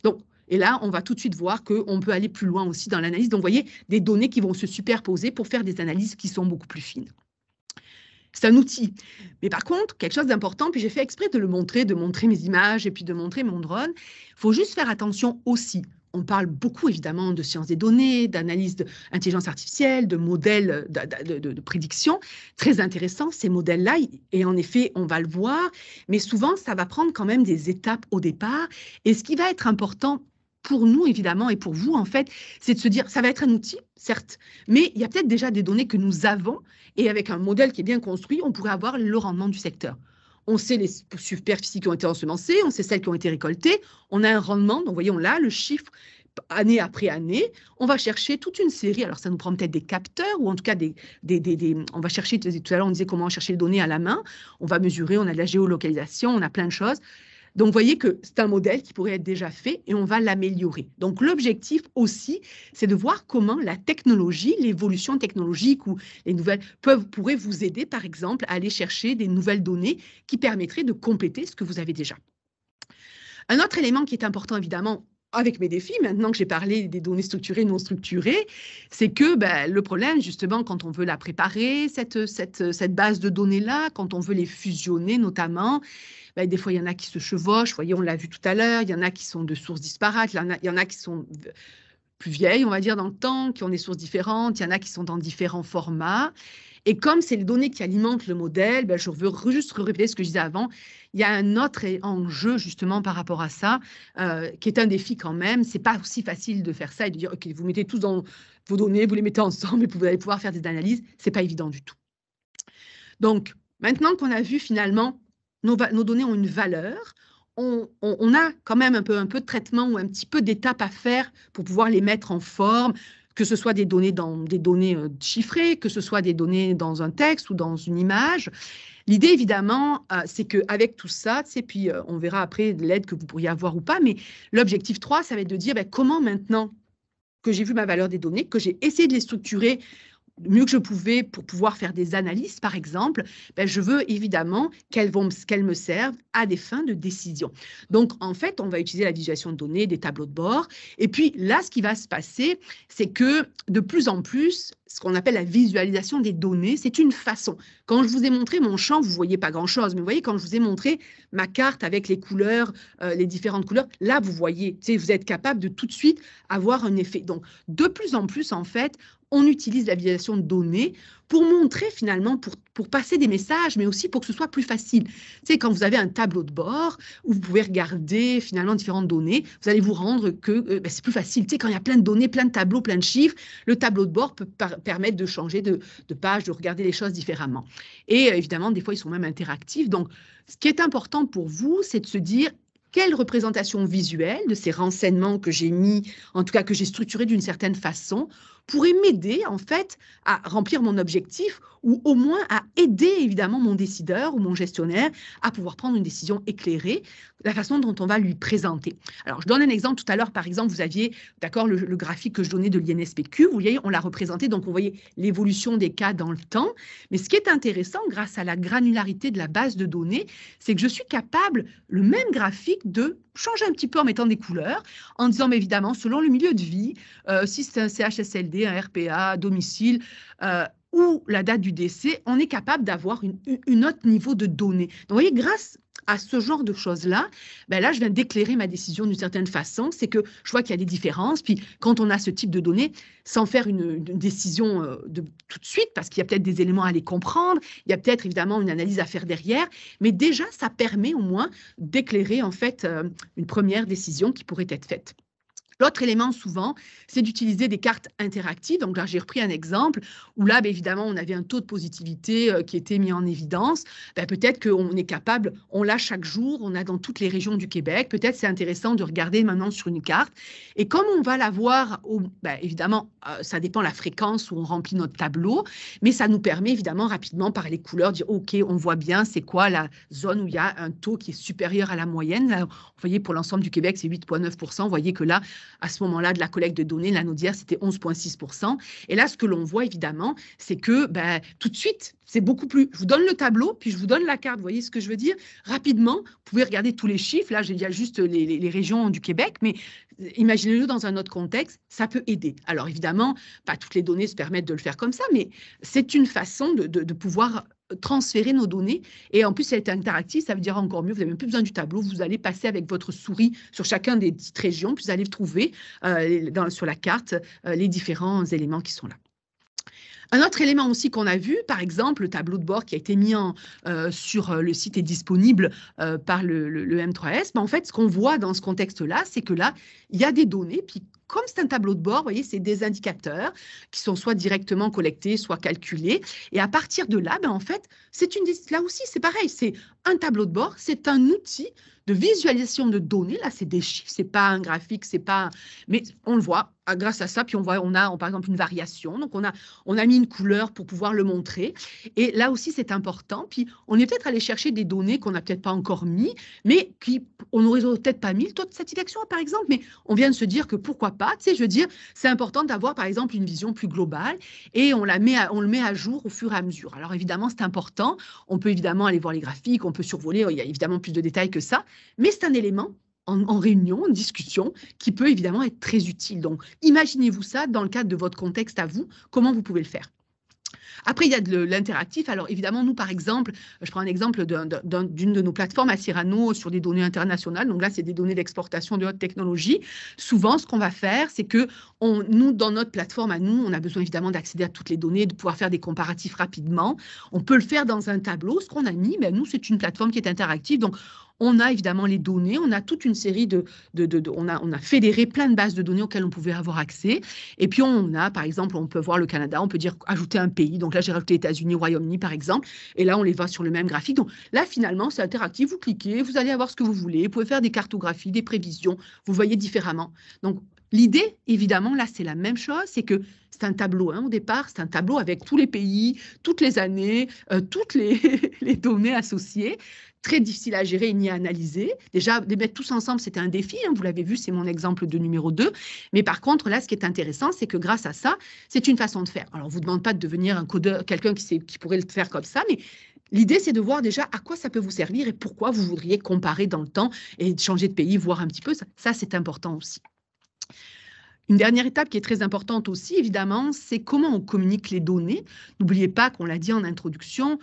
Donc, et là, on va tout de suite voir qu'on peut aller plus loin aussi dans l'analyse. Donc, vous voyez, des données qui vont se superposer pour faire des analyses qui sont beaucoup plus fines. C'est un outil. Mais par contre, quelque chose d'important, puis j'ai fait exprès de le montrer, de montrer mes images et puis de montrer mon drone, il faut juste faire attention aussi. On parle beaucoup évidemment de sciences des données, d'analyse d'intelligence artificielle, de modèles de, prédiction. Très intéressant, ces modèles-là, et en effet, on va le voir, mais souvent, ça va prendre quand même des étapes au départ. Et ce qui va être important pour nous, évidemment, et pour vous, en fait, c'est de se dire, ça va être un outil, certes, mais il y a peut-être déjà des données que nous avons, et avec un modèle qui est bien construit, on pourrait avoir le rendement du secteur. On sait les superficies qui ont été ensemencées, on sait celles qui ont été récoltées, on a un rendement, donc voyons là, le chiffre, année après année, on va chercher toute une série, alors ça nous prend peut-être des capteurs, ou en tout cas des, des, des, on va chercher, tout à l'heure on disait comment chercher les données à la main, on va mesurer, on a de la géolocalisation, on a plein de choses, donc, vous voyez que c'est un modèle qui pourrait être déjà fait et on va l'améliorer. Donc, l'objectif aussi, c'est de voir comment la technologie, l'évolution technologique ou les nouvelles peuvent, pourraient vous aider, par exemple, à aller chercher des nouvelles données qui permettraient de compléter ce que vous avez déjà. Un autre élément qui est important, évidemment, avec mes défis, maintenant que j'ai parlé des données structurées, non structurées, c'est que ben, le problème, justement, quand on veut la préparer, cette, cette, base de données-là, quand on veut les fusionner notamment, ben, des fois, il y en a qui se chevauchent, vous voyez, on l'a vu tout à l'heure, il y en a qui sont de sources disparates, il y en a qui sont plus vieilles, on va dire, dans le temps, qui ont des sources différentes, il y en a qui sont dans différents formats. Et comme c'est les données qui alimentent le modèle, ben, je veux juste répéter ce que je disais avant, il y a un autre enjeu justement par rapport à ça, euh, qui est un défi quand même. C'est pas aussi facile de faire ça et de dire, OK, vous mettez tous dans vos données, vous les mettez ensemble et vous allez pouvoir faire des analyses. C'est pas évident du tout. Donc, maintenant qu'on a vu finalement, nos, nos données ont une valeur, on, on, a quand même un peu, un peu de traitement ou un petit peu d'étapes à faire pour pouvoir les mettre en forme, que ce soit des données, dans, des données euh, chiffrées, que ce soit des données dans un texte ou dans une image. L'idée, évidemment, euh, c'est c'est qu'avec tout ça, c'est puis euh, on verra après l'aide que vous pourriez avoir ou pas, mais l'objectif 3, ça va être de dire ben, comment maintenant que j'ai vu ma valeur des données, que j'ai essayé de les structurer mieux que je pouvais pour pouvoir faire des analyses, par exemple, ben, je veux évidemment qu'elles qu'elles me servent à des fins de décision. Donc, en fait, on va utiliser la visualisation de données, des tableaux de bord. Et puis là, ce qui va se passer, c'est que de plus en plus, ce qu'on appelle la visualisation des données, c'est une façon. Quand je vous ai montré mon champ, vous ne voyez pas grand-chose, mais vous voyez, quand je vous ai montré ma carte avec les couleurs, euh, les différentes couleurs, là, vous voyez, vous êtes capable de tout de suite avoir un effet. Donc, de plus en plus, en fait, on utilise la visualisation de données pour montrer finalement, pour, pour passer des messages, mais aussi pour que ce soit plus facile. C'est quand vous avez un tableau de bord où vous pouvez regarder finalement différentes données, vous allez vous rendre que euh, ben, c'est plus facile. quand il y a plein de données, plein de tableaux, plein de chiffres, le tableau de bord peut permettre de changer de, de, page, de regarder les choses différemment. Et euh, évidemment, des fois, ils sont même interactifs. Donc, ce qui est important pour vous, c'est de se dire quelle représentation visuelle de ces renseignements que j'ai mis, en tout cas que j'ai structuré d'une certaine façon, pourrait m'aider en fait à remplir mon objectif ou au moins à aider évidemment mon décideur ou mon gestionnaire à pouvoir prendre une décision éclairée, la façon dont on va lui présenter. Alors je donne un exemple tout à l'heure, par exemple, vous aviez, d'accord, le, graphique que je donnais de l'INSPQ, vous voyez, on l'a représenté, donc on voyait l'évolution des cas dans le temps. Mais ce qui est intéressant grâce à la granularité de la base de données, c'est que je suis capable, le même graphique, de changer un petit peu en mettant des couleurs, en disant, mais évidemment, selon le milieu de vie, euh, si c'est un CHSLD, un RPA, domicile, euh, ou la date du décès, on est capable d'avoir un autre niveau de données. Donc, vous voyez, grâce à ce genre de choses-là, ben là, je viens d'éclairer ma décision d'une certaine façon. C'est que je vois qu'il y a des différences. Puis quand on a ce type de données, sans faire une, décision euh, de, tout de suite, parce qu'il y a peut-être des éléments à les comprendre, il y a peut-être évidemment une analyse à faire derrière, mais déjà, ça permet au moins d'éclairer en fait euh, une première décision qui pourrait être faite. L'autre élément souvent, c'est d'utiliser des cartes interactives. Donc là, j'ai repris un exemple où là, ben, évidemment, on avait un taux de positivité euh, qui était mis en évidence. Ben, peut-être qu'on est capable, on l'a chaque jour, on a dans toutes les régions du Québec. Peut-être c'est intéressant de regarder maintenant sur une carte. Et comme on va la voir, ben, évidemment, euh, ça dépend de la fréquence où on remplit notre tableau, mais ça nous permet évidemment rapidement par les couleurs de dire OK, on voit bien c'est quoi la zone où il y a un taux qui est supérieur à la moyenne. vous voyez, pour l'ensemble du Québec, c'est 8,9 Vous voyez que là, à ce moment-là de la collecte de données, l'anneau d'hier, c'était 11,6%. Et là, ce que l'on voit évidemment, c'est que ben, tout de suite, c'est beaucoup plus. Je vous donne le tableau, puis je vous donne la carte. Vous voyez ce que je veux dire Rapidement, vous pouvez regarder tous les chiffres. Là, il y a juste les, régions du Québec, mais euh, imaginez-le dans un autre contexte, ça peut aider. Alors évidemment, pas toutes les données se permettent de le faire comme ça, mais c'est une façon de, de pouvoir transférer nos données. Et en plus, elle interactif, ça veut dire encore mieux, vous n'avez même plus besoin du tableau, vous allez passer avec votre souris sur chacun des petites régions, puis vous allez trouver euh, sur la carte euh, les différents éléments qui sont là. Un autre élément aussi qu'on a vu, par exemple, le tableau de bord qui a été mis en, euh, sur le site est disponible par le, M3S. mais ben, en fait, ce qu'on voit dans ce contexte-là, c'est que là, il y a des données, puis comme c'est un tableau de bord, vous voyez, c'est des indicateurs qui sont soit directement collectés, soit calculés. Et à partir de là, ben, en fait, c'est une là aussi, c'est pareil, c'est un tableau de bord, c'est un outil de visualisation de données. Là, c'est des chiffres, c'est pas un graphique, c'est pas. Mais on le voit ah, grâce à ça. Puis on voit, on a par exemple une variation. Donc on a, on a mis une couleur pour pouvoir le montrer. Et là aussi, c'est important. Puis on est peut-être allé chercher des données qu'on n'a peut-être pas encore mis, mais qui on n'aurait peut-être pas mis le taux de satisfaction, par exemple. Mais on vient de se dire que pourquoi pas. Tu je veux dire, c'est important d'avoir par exemple une vision plus globale et on la met, on le met à jour au fur et à mesure. Alors évidemment, c'est important. On peut évidemment aller voir les graphiques, on peut survoler. Il y a évidemment plus de détails que ça, mais c'est un élément en, réunion, en discussion, qui peut évidemment être très utile. Donc, imaginez-vous ça dans le cadre de votre contexte à vous, comment vous pouvez le faire. Après, il y a de l'interactif. Alors, évidemment, nous, par exemple, je prends un exemple d'une de nos plateformes à Cyrano sur des données internationales. Donc là, c'est des données d'exportation de haute technologie. Souvent, ce qu'on va faire, c'est que on, nous, dans notre plateforme à nous, on a besoin évidemment d'accéder à toutes les données, de pouvoir faire des comparatifs rapidement. On peut le faire dans un tableau. Ce qu'on a mis, mais nous, c'est une plateforme qui est interactive. Donc, on a évidemment les données, on a toute une série de, de, on, a, on a fédéré plein de bases de données auxquelles on pouvait avoir accès. Et puis on a, par exemple, on peut voir le Canada, on peut dire ajouter un pays. Donc là, j'ai rajouté États-Unis, Royaume-Uni, par exemple. Et là, on les voit sur le même graphique. Donc là, finalement, c'est interactif. Vous cliquez, vous allez avoir ce que vous voulez. Vous pouvez faire des cartographies, des prévisions. Vous voyez différemment. Donc L'idée, évidemment, là, c'est la même chose, c'est que c'est un tableau hein, au départ, c'est un tableau avec tous les pays, toutes les années, euh, toutes les, les, données associées très difficile à gérer ni à analyser. Déjà, les mettre tous ensemble, c'était un défi. Hein, vous l'avez vu, c'est mon exemple de numéro 2. Mais par contre, là, ce qui est intéressant, c'est que grâce à ça, c'est une façon de faire. Alors, on ne vous demande pas de devenir un codeur, quelqu'un qui, qui pourrait le faire comme ça, mais L'idée, c'est de voir déjà à quoi ça peut vous servir et pourquoi vous voudriez comparer dans le temps et changer de pays, voir un petit peu. Ça, ça c'est important aussi. Une dernière étape qui est très importante aussi, évidemment, c'est comment on communique les données. N'oubliez pas qu'on l'a dit en introduction,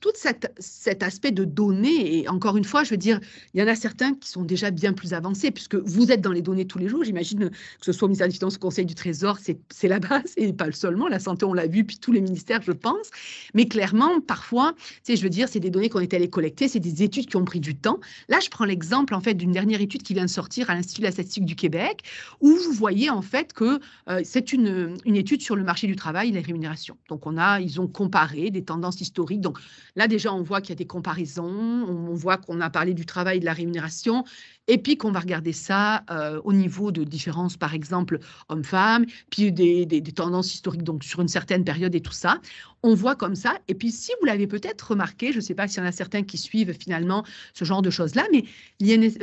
tout cet aspect de données, et encore une fois, je veux dire, il y en a certains qui sont déjà bien plus avancés, puisque vous êtes dans les données tous les jours, j'imagine que ce soit au ministère des Finances, au Conseil du Trésor, c'est la base, et pas seulement, la santé, on l'a vu, puis tous les ministères, je pense, mais clairement, parfois, tu sais, je veux dire, c'est des données qu'on est allé collecter, c'est des études qui ont pris du temps. Là, je prends l'exemple, en fait, d'une dernière étude qui vient de sortir à l'Institut de la statistique du Québec, où vous voyez, en fait, que euh, c'est une, une étude sur le marché du travail et les rémunérations. Donc, on a, ils ont comparé des tendances historiques, donc Là, déjà, on voit qu'il y a des comparaisons, on voit qu'on a parlé du travail, de la rémunération, et puis qu'on va regarder ça euh, au niveau de différences, par exemple, hommes-femmes, puis des, tendances historiques, donc sur une certaine période et tout ça. On voit comme ça. Et puis, si vous l'avez peut-être remarqué, je ne sais pas s'il y en a certains qui suivent finalement ce genre de choses-là, mais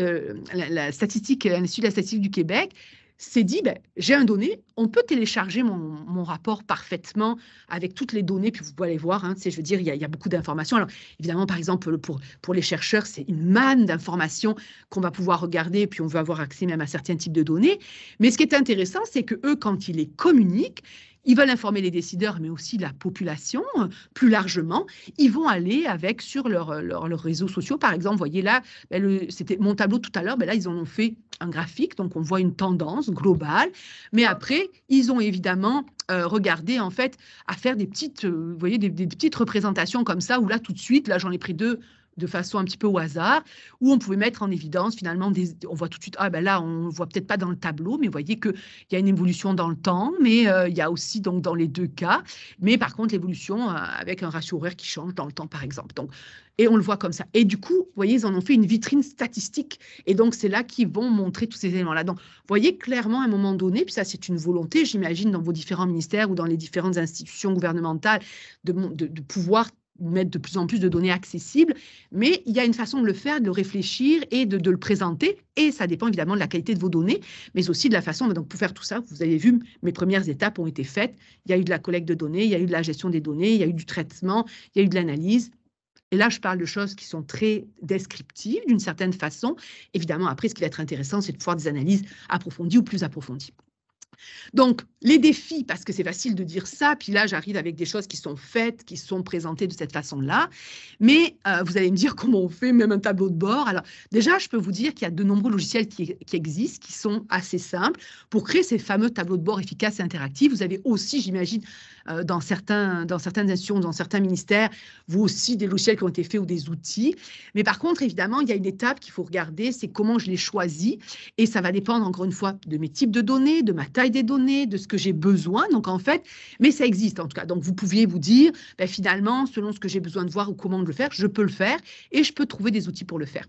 euh, la, statistique, l'Institut de la statistique du Québec c'est dit, ben, j'ai un donné, on peut télécharger mon, rapport parfaitement avec toutes les données, puis vous pouvez aller voir, hein, je veux dire, il y a, beaucoup d'informations. Alors, évidemment, par exemple, pour, pour les chercheurs, c'est une manne d'informations qu'on va pouvoir regarder, puis on veut avoir accès même à certains types de données. Mais ce qui est intéressant, c'est que eux, quand ils les communiquent, ils veulent informer les décideurs, mais aussi la population plus largement. Ils vont aller avec sur leurs leur, réseaux sociaux. Par exemple, voyez là, ben, c'était mon tableau tout à l'heure, mais ben là, ils en ont fait un graphique, donc on voit une tendance globale. Mais après, ils ont évidemment euh, regardé en fait à faire des petites, euh, vous voyez, des, des, petites représentations comme ça où là tout de suite, là j'en ai pris deux de façon un petit peu au hasard, où on pouvait mettre en évidence finalement, des, on voit tout de suite, ah ben là, on ne voit peut-être pas dans le tableau, mais vous voyez qu'il y a une évolution dans le temps, mais euh, il y a aussi donc dans les deux cas, mais par contre l'évolution euh, avec un ratio horaire qui change dans le temps par exemple. Donc, et on le voit comme ça. Et du coup, vous voyez, ils en ont fait une vitrine statistique, et donc c'est là qu'ils vont montrer tous ces éléments-là. Donc, vous voyez clairement à un moment donné, puis ça c'est une volonté, j'imagine, dans vos différents ministères ou dans les différentes institutions gouvernementales, de, de pouvoir mettre de plus en plus de données accessibles, mais il y a une façon de le faire, de le réfléchir et de, le présenter. Et ça dépend évidemment de la qualité de vos données, mais aussi de la façon. Donc, pour faire tout ça, vous avez vu, mes premières étapes ont été faites. Il y a eu de la collecte de données, il y a eu de la gestion des données, il y a eu du traitement, il y a eu de l'analyse. Et là, je parle de choses qui sont très descriptives d'une certaine façon. Évidemment, après, ce qui va être intéressant, c'est de pouvoir des analyses approfondies ou plus approfondies. Donc, les défis, parce que c'est facile de dire ça, puis là, j'arrive avec des choses qui sont faites, qui sont présentées de cette façon-là, mais euh, vous allez me dire comment on fait même un tableau de bord. Alors, déjà, je peux vous dire qu'il y a de nombreux logiciels qui, qui, existent, qui sont assez simples. Pour créer ces fameux tableaux de bord efficaces et interactifs, vous avez aussi, j'imagine, euh, dans, certains, dans certaines institutions, dans certains ministères, vous aussi des logiciels qui ont été faits ou des outils. Mais par contre, évidemment, il y a une étape qu'il faut regarder, c'est comment je les choisis. Et ça va dépendre, encore une fois, de mes types de données, de ma taille des données, de ce que j'ai besoin. Donc, en fait, mais ça existe en tout cas. Donc, vous pouviez vous dire, ben, finalement, selon ce que j'ai besoin de voir ou comment de le faire, je peux le faire et je peux trouver des outils pour le faire.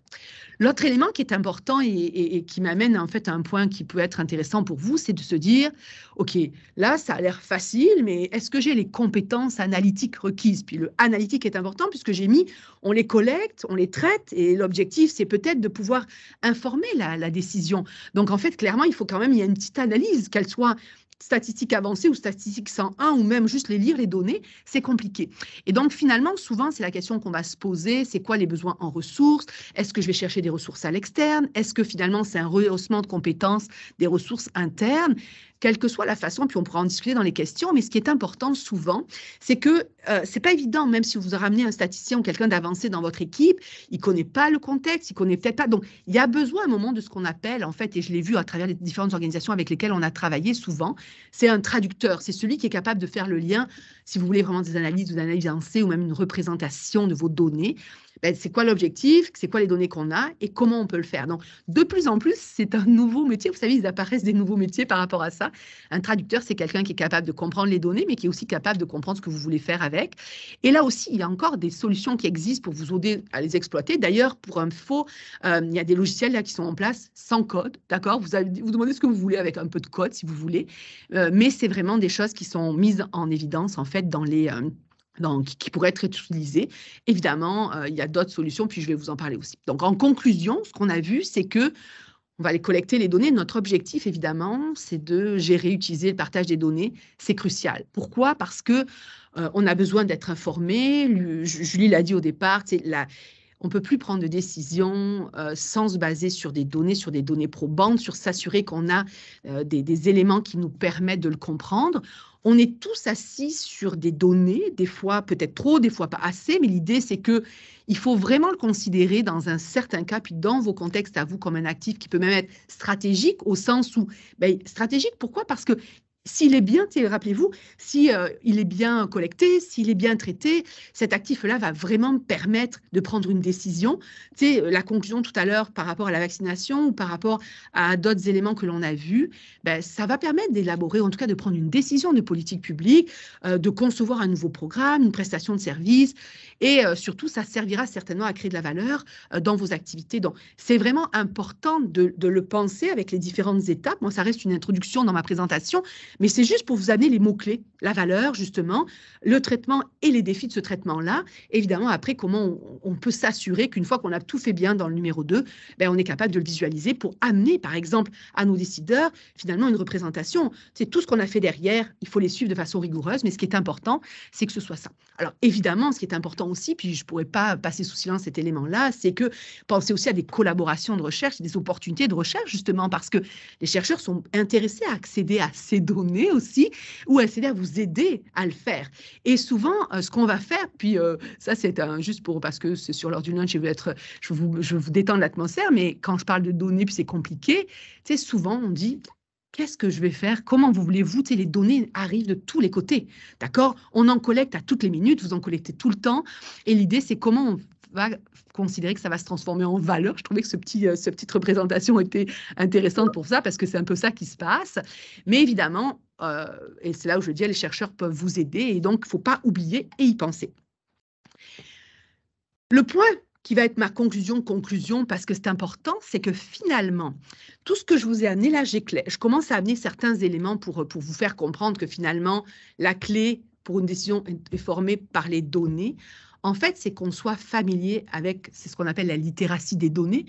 L'autre élément qui est important et, qui m'amène en fait à un point qui peut être intéressant pour vous, c'est de se dire, OK, là, ça a l'air facile, mais est-ce est-ce que j'ai les compétences analytiques requises Puis le analytique est important puisque j'ai mis, on les collecte, on les traite et l'objectif, c'est peut-être de pouvoir informer la, décision. Donc en fait, clairement, il faut quand même, il y a une petite analyse, qu'elle soit statistique avancée ou statistique 101 ou même juste les lire les données, c'est compliqué. Et donc finalement, souvent, c'est la question qu'on va se poser, c'est quoi les besoins en ressources Est-ce que je vais chercher des ressources à l'externe Est-ce que finalement, c'est un rehaussement de compétences des ressources internes quelle que soit la façon, puis on pourra en discuter dans les questions, mais ce qui est important souvent, c'est que euh, ce n'est pas évident, même si vous ramenez un statisticien ou quelqu'un d'avancé dans votre équipe, il connaît pas le contexte, il connaît peut-être pas. Donc, il y a besoin à un moment de ce qu'on appelle, en fait, et je l'ai vu à travers les différentes organisations avec lesquelles on a travaillé souvent, c'est un traducteur, c'est celui qui est capable de faire le lien, si vous voulez vraiment des analyses ou analyses avancées ou même une représentation de vos données. Ben, c'est quoi l'objectif, c'est quoi les données qu'on a et comment on peut le faire. Donc, de plus en plus, c'est un nouveau métier. Vous savez, ils apparaissent des nouveaux métiers par rapport à ça. Un traducteur, c'est quelqu'un qui est capable de comprendre les données, mais qui est aussi capable de comprendre ce que vous voulez faire avec. Et là aussi, il y a encore des solutions qui existent pour vous aider à les exploiter. D'ailleurs, pour un euh, faux, il y a des logiciels là qui sont en place sans code, d'accord vous, vous demandez ce que vous voulez avec un peu de code, si vous voulez. Euh, mais c'est vraiment des choses qui sont mises en évidence, en fait, dans les... Euh, donc, qui pourraient être utilisées. Évidemment, euh, il y a d'autres solutions, puis je vais vous en parler aussi. Donc, en conclusion, ce qu'on a vu, c'est que on va aller collecter les données. Notre objectif, évidemment, c'est de gérer, utiliser le partage des données. C'est crucial. Pourquoi Parce que euh, on a besoin d'être informé. Julie l'a dit au départ, on ne peut plus prendre de décision euh, sans se baser sur des données, sur des données probantes, sur s'assurer qu'on a des, des, éléments qui nous permettent de le comprendre on est tous assis sur des données, des fois peut-être trop, des fois pas assez, mais l'idée c'est que il faut vraiment le considérer dans un certain cas, puis dans vos contextes à vous comme un actif qui peut même être stratégique au sens où, ben, stratégique pourquoi Parce que s'il est bien, rappelez-vous, s'il euh, il est bien collecté, s'il est bien traité, cet actif-là va vraiment permettre de prendre une décision. la conclusion tout à l'heure par rapport à la vaccination ou par rapport à d'autres éléments que l'on a vus, ben, ça va permettre d'élaborer, en tout cas de prendre une décision de politique publique, euh, de concevoir un nouveau programme, une prestation de service, et euh, surtout, ça servira certainement à créer de la valeur dans vos activités. Donc, c'est vraiment important de, de le penser avec les différentes étapes. Moi, ça reste une introduction dans ma présentation, mais c'est juste pour vous amener les mots-clés, la valeur, justement, le traitement et les défis de ce traitement-là. Évidemment, après, comment on, peut s'assurer qu'une fois qu'on a tout fait bien dans le numéro 2, ben, on est capable de le visualiser pour amener, par exemple, à nos décideurs, finalement, une représentation. C'est tout ce qu'on a fait derrière. Il faut les suivre de façon rigoureuse, mais ce qui est important, c'est que ce soit ça. Alors, évidemment, ce qui est important aussi, puis je ne pourrais pas passer sous silence cet élément-là, c'est que pensez aussi à des collaborations de recherche, des opportunités de recherche, justement, parce que les chercheurs sont intéressés à accéder à ces données aussi, ou elle s'est à ah, vous aider à le faire. Et souvent, euh, ce qu'on va faire, puis euh, ça c'est un, juste pour, parce que c'est sur l'heure du lunch, je vais être, je vous, je vous détendre l'atmosphère, mais quand je parle de données, puis c'est compliqué, c'est souvent on dit, Qu'est-ce que je vais faire Comment vous voulez-vous Les données arrivent de tous les côtés. D'accord On en collecte à toutes les minutes, vous en collectez tout le temps. Et l'idée, c'est comment on va considérer que ça va se transformer en valeur. Je trouvais que ce petit, euh, cette petite représentation était intéressante pour ça, parce que c'est un peu ça qui se passe. Mais évidemment, euh, et c'est là où je dis, les chercheurs peuvent vous aider, et donc il ne faut pas oublier et y penser. Le point qui va être ma conclusion, conclusion, parce que c'est important, c'est que finalement, tout ce que je vous ai amené là, j'ai clé. Je commence à amener certains éléments pour, pour vous faire comprendre que finalement, la clé pour une décision est formée par les données en fait, c'est qu'on soit familier avec, c'est ce qu'on appelle la littératie des données.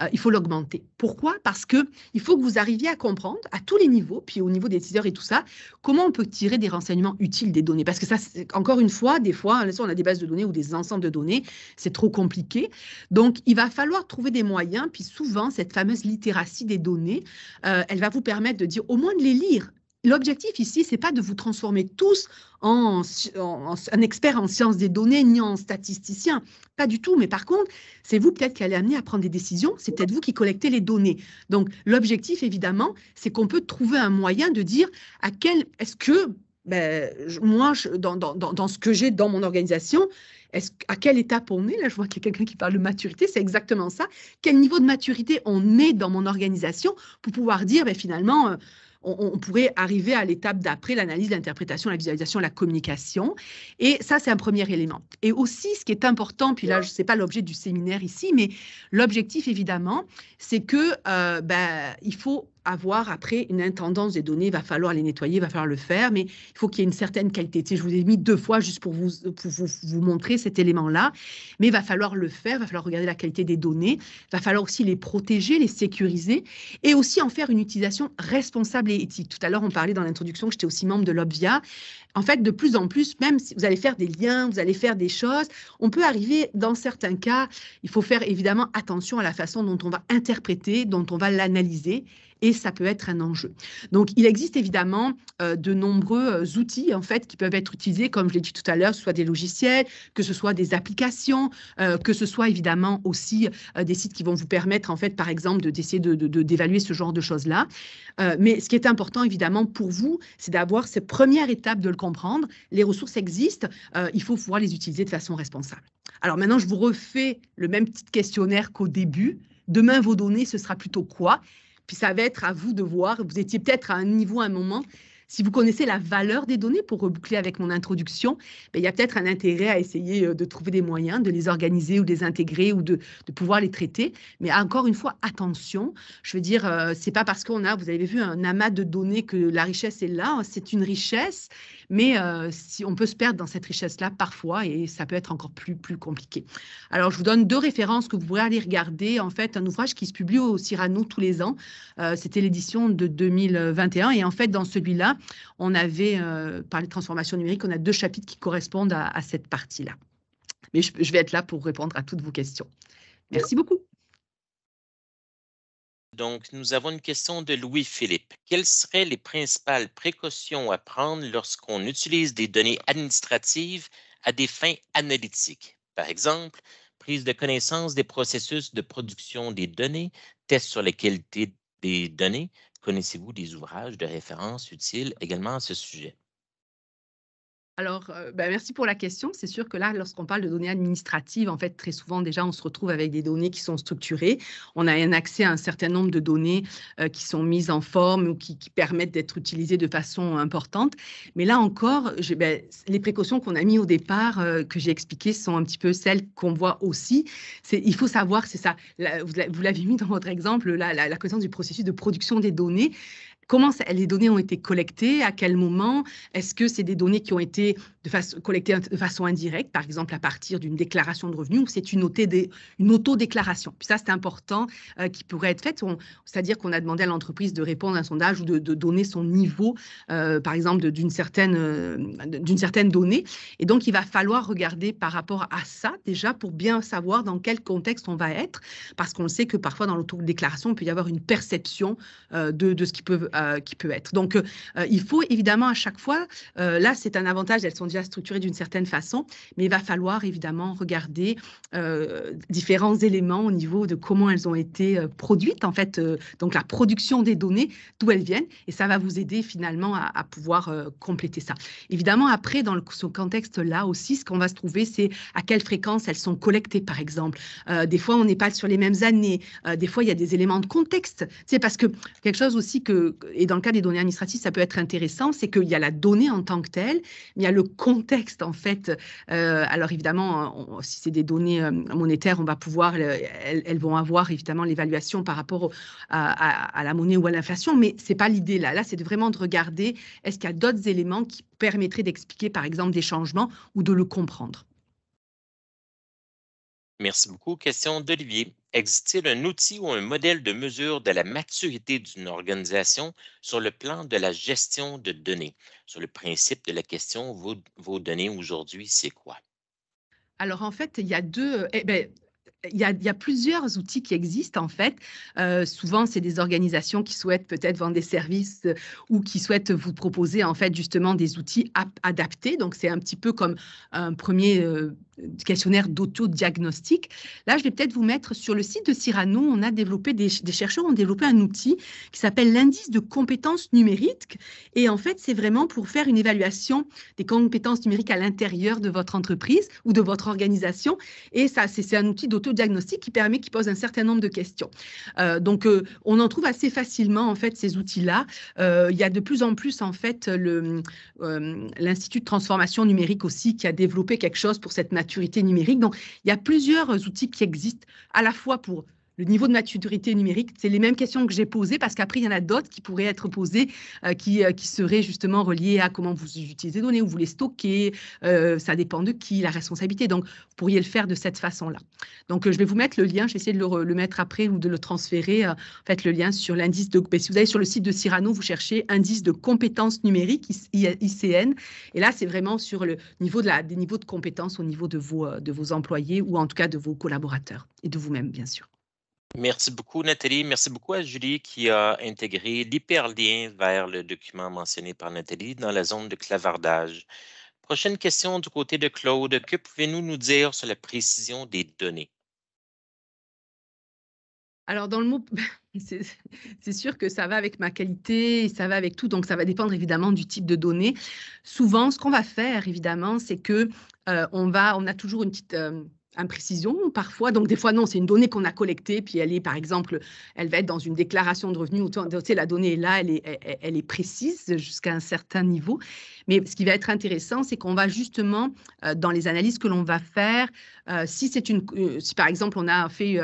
Euh, il faut l'augmenter. Pourquoi Parce que il faut que vous arriviez à comprendre à tous les niveaux, puis au niveau des décideurs et tout ça, comment on peut tirer des renseignements utiles des données. Parce que ça, encore une fois, des fois, hein, on a des bases de données ou des ensembles de données, c'est trop compliqué. Donc, il va falloir trouver des moyens. Puis souvent, cette fameuse littératie des données, euh, elle va vous permettre de dire au moins de les lire, L'objectif ici, c'est pas de vous transformer tous en, en, en, expert en sciences des données ni en statisticien, pas du tout. Mais par contre, c'est vous peut-être qui allez amener à prendre des décisions, c'est peut-être vous qui collectez les données. Donc l'objectif, évidemment, c'est qu'on peut trouver un moyen de dire à quel est-ce que ben, moi, dans, ce que j'ai dans mon organisation, à quelle étape on est Là, je vois qu'il y a quelqu'un qui parle de maturité, c'est exactement ça. Quel niveau de maturité on est dans mon organisation pour pouvoir dire, ben, finalement, euh, on, pourrait arriver à l'étape d'après, l'analyse, l'interprétation, la visualisation, la communication. Et ça, c'est un premier élément. Et aussi, ce qui est important, puis là, je ne sais pas l'objet du séminaire ici, mais l'objectif, évidemment, c'est que euh, ben, il faut avoir après une intendance des données, il va falloir les nettoyer, il va falloir le faire, mais il faut qu'il y ait une certaine qualité. je vous ai mis deux fois juste pour vous, vous, montrer cet élément-là, mais il va falloir le faire, il va falloir regarder la qualité des données, il va falloir aussi les protéger, les sécuriser et aussi en faire une utilisation responsable et éthique. Tout à l'heure, on parlait dans l'introduction que j'étais aussi membre de l'OBVIA, en fait, de plus en plus, même si vous allez faire des liens, vous allez faire des choses, on peut arriver dans certains cas, il faut faire évidemment attention à la façon dont on va interpréter, dont on va l'analyser, et ça peut être un enjeu. Donc, il existe évidemment euh, de nombreux euh, outils en fait qui peuvent être utilisés, comme je l'ai dit tout à l'heure, soit des logiciels, que ce soit des applications, euh, que ce soit évidemment aussi des sites qui vont vous permettre en fait, par exemple, de d'essayer de, d'évaluer ce genre de choses là. mais ce qui est important évidemment pour vous, c'est d'avoir cette première étape de le comprendre, les ressources existent, euh, il faut pouvoir les utiliser de façon responsable. Alors maintenant, je vous refais le même petit questionnaire qu'au début. Demain, vos données, ce sera plutôt quoi Puis ça va être à vous de voir. Vous étiez peut-être à un niveau, à un moment, si vous connaissez la valeur des données, pour reboucler avec mon introduction, ben, il y a peut-être un intérêt à essayer euh, de trouver des moyens de les organiser ou de les intégrer ou de, pouvoir les traiter. Mais encore une fois, attention. Je veux dire, euh, c'est pas parce qu'on a, vous avez vu, un amas de données que la richesse est là. C'est une richesse, mais euh, si on peut se perdre dans cette richesse-là parfois et ça peut être encore plus, plus compliqué. Alors, je vous donne deux références que vous pourrez aller regarder. En fait, un ouvrage qui se publie au Cyrano tous les ans. C'était l'édition de 2021. Et en fait, dans celui-là, on avait, parlé euh, par les transformations numériques, on a deux chapitres qui correspondent à, cette partie-là. Mais je, je vais être là pour répondre à toutes vos questions. Merci beaucoup. Donc, nous avons une question de Louis-Philippe. Quelles seraient les principales précautions à prendre lorsqu'on utilise des données administratives à des fins analytiques? Par exemple, prise de connaissance des processus de production des données, test sur la qualité des données, Connaissez-vous des ouvrages de référence utiles également à ce sujet? Alors, euh, ben, merci pour la question. C'est sûr que là, lorsqu'on parle de données administratives, en fait, très souvent, déjà, on se retrouve avec des données qui sont structurées. On a un accès à un certain nombre de données euh, qui sont mises en forme ou qui, permettent d'être utilisées de façon importante. Mais là encore, ben, les précautions qu'on a mises au départ, euh, que j'ai expliquées, sont un petit peu celles qu'on voit aussi. Il faut savoir, c'est ça, vous l'avez mis dans votre exemple, la, la connaissance du processus de production des données comment les données ont été collectées, à quel moment, est-ce que c'est des données qui ont été de façon, de façon indirecte, par exemple à partir d'une déclaration de revenus, ou c'est une, une autodéclaration. Puis ça, c'est important euh, qui pourrait être fait. c'est-à-dire qu'on a demandé à l'entreprise de répondre à un sondage ou de, donner son niveau, euh, par exemple, d'une certaine, euh, d'une certaine donnée. Et donc, il va falloir regarder par rapport à ça déjà pour bien savoir dans quel contexte on va être, parce qu'on sait que parfois dans l'autodéclaration, il peut y avoir une perception de, de, ce qui peut, qui peut être. Donc, il faut évidemment à chaque fois, là, c'est un avantage, elles sont déjà d'une certaine façon, mais il va falloir évidemment regarder euh, différents éléments au niveau de comment elles ont été euh, produites, en fait, euh, donc la production des données, d'où elles viennent, et ça va vous aider finalement à, pouvoir compléter ça. Évidemment, après, dans ce contexte-là aussi, ce qu'on va se trouver, c'est à quelle fréquence elles sont collectées, par exemple. des fois, on n'est pas sur les mêmes années, des fois, il y a des éléments de contexte. C'est parce que quelque chose aussi que, et dans le cas des données administratives, ça peut être intéressant, c'est qu'il y a la donnée en tant que telle, mais il y a le contexte, en fait. Euh, alors évidemment, si c'est des données euh, monétaires, on va pouvoir, euh, elles, vont avoir évidemment l'évaluation par rapport à, à, la monnaie ou à l'inflation, mais ce n'est pas l'idée là. Là, c'est vraiment de regarder est-ce qu'il y a d'autres éléments qui permettraient d'expliquer, par exemple, des changements ou de le comprendre. Merci beaucoup. Question d'Olivier. Existe-t-il un outil ou un modèle de mesure de la maturité d'une organisation sur le plan de la gestion de données? Sur le principe de la question, vos, données aujourd'hui, c'est quoi? Alors en fait, il y a deux. Eh bien, il y, a, plusieurs outils qui existent en fait. Euh, souvent, c'est des organisations qui souhaitent peut-être vendre des services euh, ou qui souhaitent vous proposer en fait justement des outils adaptés. Donc, c'est un petit peu comme un premier euh, questionnaire d'auto-diagnostic. Là, je vais peut-être vous mettre sur le site de Cyrano. On a développé des, des chercheurs ont développé un outil qui s'appelle l'indice de compétences numériques. Et en fait, c'est vraiment pour faire une évaluation des compétences numériques à l'intérieur de votre entreprise ou de votre organisation. Et ça, c'est un outil d'auto Diagnostic qui permet, qui pose un certain nombre de questions. Euh, donc, euh, on en trouve assez facilement, en fait, ces outils-là. Euh, il y a de plus en plus, en fait, l'Institut de transformation numérique aussi qui a développé quelque chose pour cette maturité numérique. Donc, il y a plusieurs outils qui existent à la fois pour le niveau de maturité numérique. C'est les mêmes questions que j'ai posées parce qu'après, il y en a d'autres qui pourraient être posées euh, qui, euh, qui, seraient justement reliées à comment vous utilisez les données, où vous les stockez, euh, ça dépend de qui, la responsabilité. Donc, vous pourriez le faire de cette façon-là. Donc, je vais vous mettre le lien, j'essaie de le, mettre après ou de le transférer, en fait, le lien sur l'indice de... Ben, si vous allez sur le site de Cyrano, vous cherchez indice de compétences numériques, ICN, et là, c'est vraiment sur le niveau de la, des niveaux de compétences au niveau de de vos employés ou en tout cas de vos collaborateurs et de vous-même, bien sûr. Merci beaucoup, Nathalie. Merci beaucoup à Julie qui a intégré l'hyperlien vers le document mentionné par Nathalie dans la zone de clavardage. Prochaine question du côté de Claude. Que pouvez-vous nous dire sur la précision des données? Alors, dans le mot, c'est sûr que ça va avec ma qualité, ça va avec tout, donc ça va dépendre évidemment du type de données. Souvent, ce qu'on va faire, évidemment, c'est que euh, on va, on a toujours une petite, euh, imprécision parfois. Donc des fois non, c'est une donnée qu'on a collectée, puis elle est par exemple, elle va être dans une déclaration de revenus, la donnée est là, elle est, elle est précise jusqu'à un certain niveau. Mais ce qui va être intéressant, c'est qu'on va justement, euh, dans les analyses que l'on va faire, euh, si c'est une, euh, si par exemple on a fait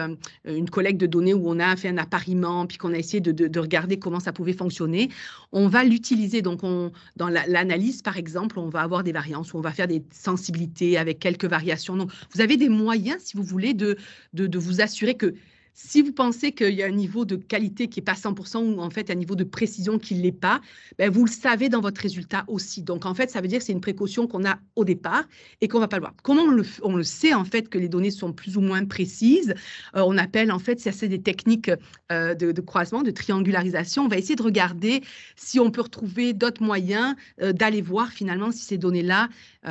une collecte de données où on a fait un appariement, puis qu'on a essayé de, regarder comment ça pouvait fonctionner, on va l'utiliser. Donc, on, dans l'analyse, par exemple, on va avoir des variances, où on va faire des sensibilités avec quelques variations. Donc, vous avez des moyens, si vous voulez, de, de vous assurer que si vous pensez qu'il y a un niveau de qualité qui n'est pas 100% ou en fait un niveau de précision qui ne l'est pas, ben vous le savez dans votre résultat aussi. Donc en fait, ça veut dire que c'est une précaution qu'on a au départ et qu'on ne va pas le voir. Comment on le, sait en fait que les données sont plus ou moins précises euh, On appelle en fait, c'est des techniques euh, de, croisement, de triangularisation. On va essayer de regarder si on peut retrouver d'autres moyens euh, d'aller voir finalement si ces données-là,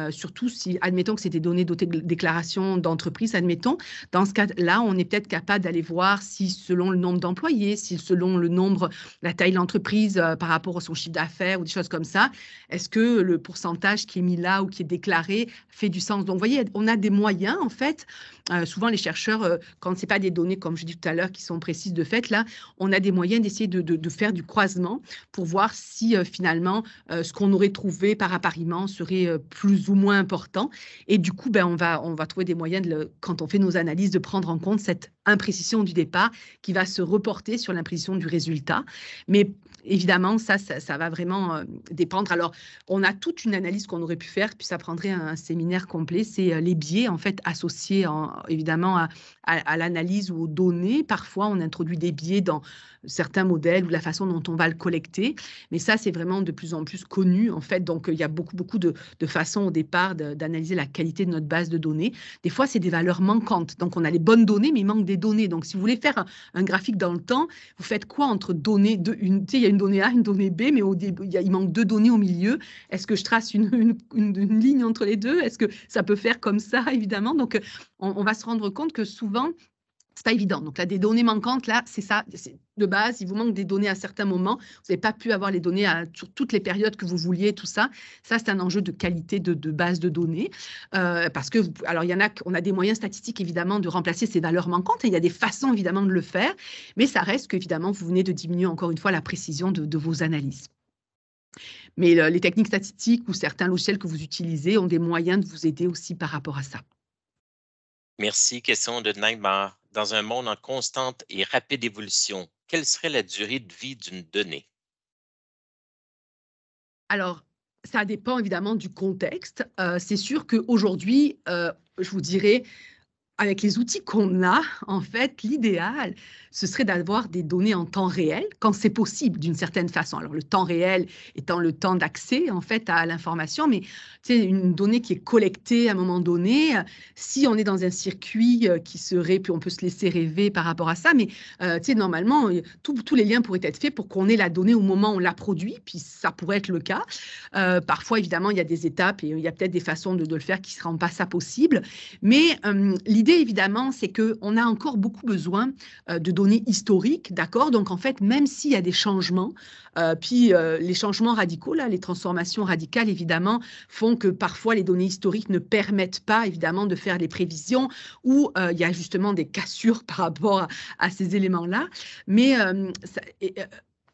surtout si, admettons que c'est des données dotées de déclarations d'entreprise, admettons, dans ce cas-là, on est peut-être capable d'aller voir voir si selon le nombre d'employés, si selon le nombre, la taille de l'entreprise euh, par rapport à son chiffre d'affaires ou des choses comme ça, est-ce que le pourcentage qui est mis là ou qui est déclaré fait du sens Donc, vous voyez, on a des moyens, en fait. Euh, souvent, les chercheurs, euh, quand ce n'est pas des données, comme je dis tout à l'heure, qui sont précises de fait, là, on a des moyens d'essayer de, faire du croisement pour voir si finalement ce qu'on aurait trouvé par appariement serait plus ou moins important. Et du coup, ben, on, va, on va trouver des moyens, de le, quand on fait nos analyses, de prendre en compte cette imprécision du départ qui va se reporter sur l'impression du résultat. Mais évidemment, ça, ça, va vraiment euh, dépendre. Alors, on a toute une analyse qu'on aurait pu faire, puis ça prendrait un, séminaire complet. C'est euh, les biais, en fait, associés évidemment à, à, à l'analyse ou aux données. Parfois, on introduit des biais dans certains modèles ou la façon dont on va le collecter. Mais ça, c'est vraiment de plus en plus connu, en fait. Donc, il y a beaucoup, beaucoup de, de façons au départ d'analyser la qualité de notre base de données. Des fois, c'est des valeurs manquantes. Donc, on a les bonnes données, mais il manque des données. Donc, si vous voulez faire un, graphique dans le temps, vous faites quoi entre données de, une, il y a une donnée A, une donnée B, mais au il, manque deux données au milieu. Est-ce que je trace une, ligne entre les deux Est-ce que ça peut faire comme ça, évidemment Donc, on va se rendre compte que souvent, c'est pas évident. Donc là, des données manquantes, là, c'est ça. De base, il vous manque des données à certains moments. Vous n'avez pas pu avoir les données sur toutes les périodes que vous vouliez, tout ça. Ça, c'est un enjeu de qualité de, base de données. Euh, parce que, alors, il y en a, on a des moyens statistiques, évidemment, de remplacer ces valeurs manquantes. il y a des façons, évidemment, de le faire. Mais ça reste qu'évidemment, vous venez de diminuer encore une fois la précision de, vos analyses. Mais les techniques statistiques ou certains logiciels que vous utilisez ont des moyens de vous aider aussi par rapport à ça. Merci. Question de Naïma dans un monde en constante et rapide évolution, quelle serait la durée de vie d'une donnée? Alors, ça dépend évidemment du contexte. Euh, c'est sûr qu'aujourd'hui, euh, je vous dirais, avec les outils qu'on a, en fait, l'idéal, ce serait d'avoir des données en temps réel, quand c'est possible d'une certaine façon. Alors, le temps réel étant le temps d'accès, en fait, à l'information, mais sais, une donnée qui est collectée à un moment donné, euh, si on est dans un circuit euh, qui serait, puis on peut se laisser rêver par rapport à ça, mais euh, sais, normalement, tous les liens pourraient être faits pour qu'on ait la donnée au moment où on la produit, puis ça pourrait être le cas. parfois, évidemment, il y a des étapes et il y a peut-être des façons de, le faire qui ne rendent pas ça possible, mais l'idée évidemment, c'est qu'on a encore beaucoup besoin euh, de données historiques, d'accord Donc, en fait, même s'il y a des changements, euh, puis euh, les changements radicaux, là, les transformations radicales, évidemment, font que parfois les données historiques ne permettent pas, évidemment, de faire des prévisions où il y a justement des cassures par rapport à, ces éléments-là. Mais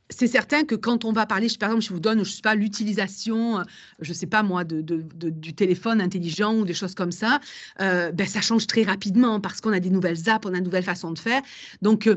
c'est certain que quand on va parler, je, par exemple, je vous donne, je sais pas, l'utilisation, euh, je sais pas moi, de, du téléphone intelligent ou des choses comme ça, euh, ben, ça change très rapidement parce qu'on a des nouvelles apps, on a de nouvelles façons de faire. Donc, euh,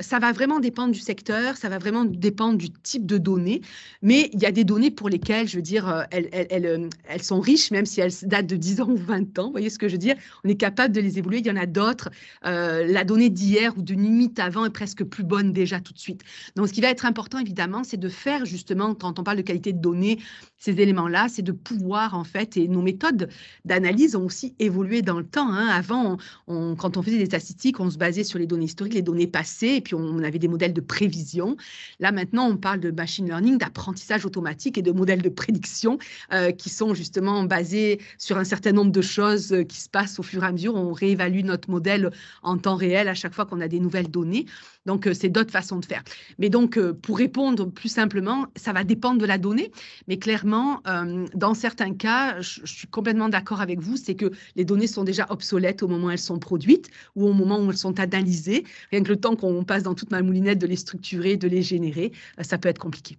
ça va vraiment dépendre du secteur, ça va vraiment dépendre du type de données. Mais il y a des données pour lesquelles, je veux dire, elles, sont riches, même si elles datent de 10 ans ou 20 ans. Vous voyez ce que je veux dire On est capable de les évoluer. Il y en a d'autres. la donnée d'hier ou de limite avant est presque plus bonne déjà tout de suite. Donc, ce qui va être important, important, évidemment, c'est de faire, justement, quand on parle de qualité de données, ces éléments-là, c'est de pouvoir en fait, et nos méthodes d'analyse ont aussi évolué dans le temps. Hein. Avant, on, quand on faisait des statistiques, on se basait sur les données historiques, les données passées, et puis on avait des modèles de prévision. Là maintenant, on parle de machine learning, d'apprentissage automatique et de modèles de prédiction euh, qui sont justement basés sur un certain nombre de choses euh, qui se passent au fur et à mesure. On réévalue notre modèle en temps réel à chaque fois qu'on a des nouvelles données. Donc, euh, c'est d'autres façons de faire. Mais donc, pour répondre plus simplement, ça va dépendre de la donnée. Mais clairement, euh, dans certains cas, je, suis complètement d'accord avec vous, c'est que les données sont déjà obsolètes au moment où elles sont produites ou au moment où elles sont analysées. Rien que le temps qu'on passe dans toute ma moulinette de les structurer, de les générer, euh, ça peut être compliqué.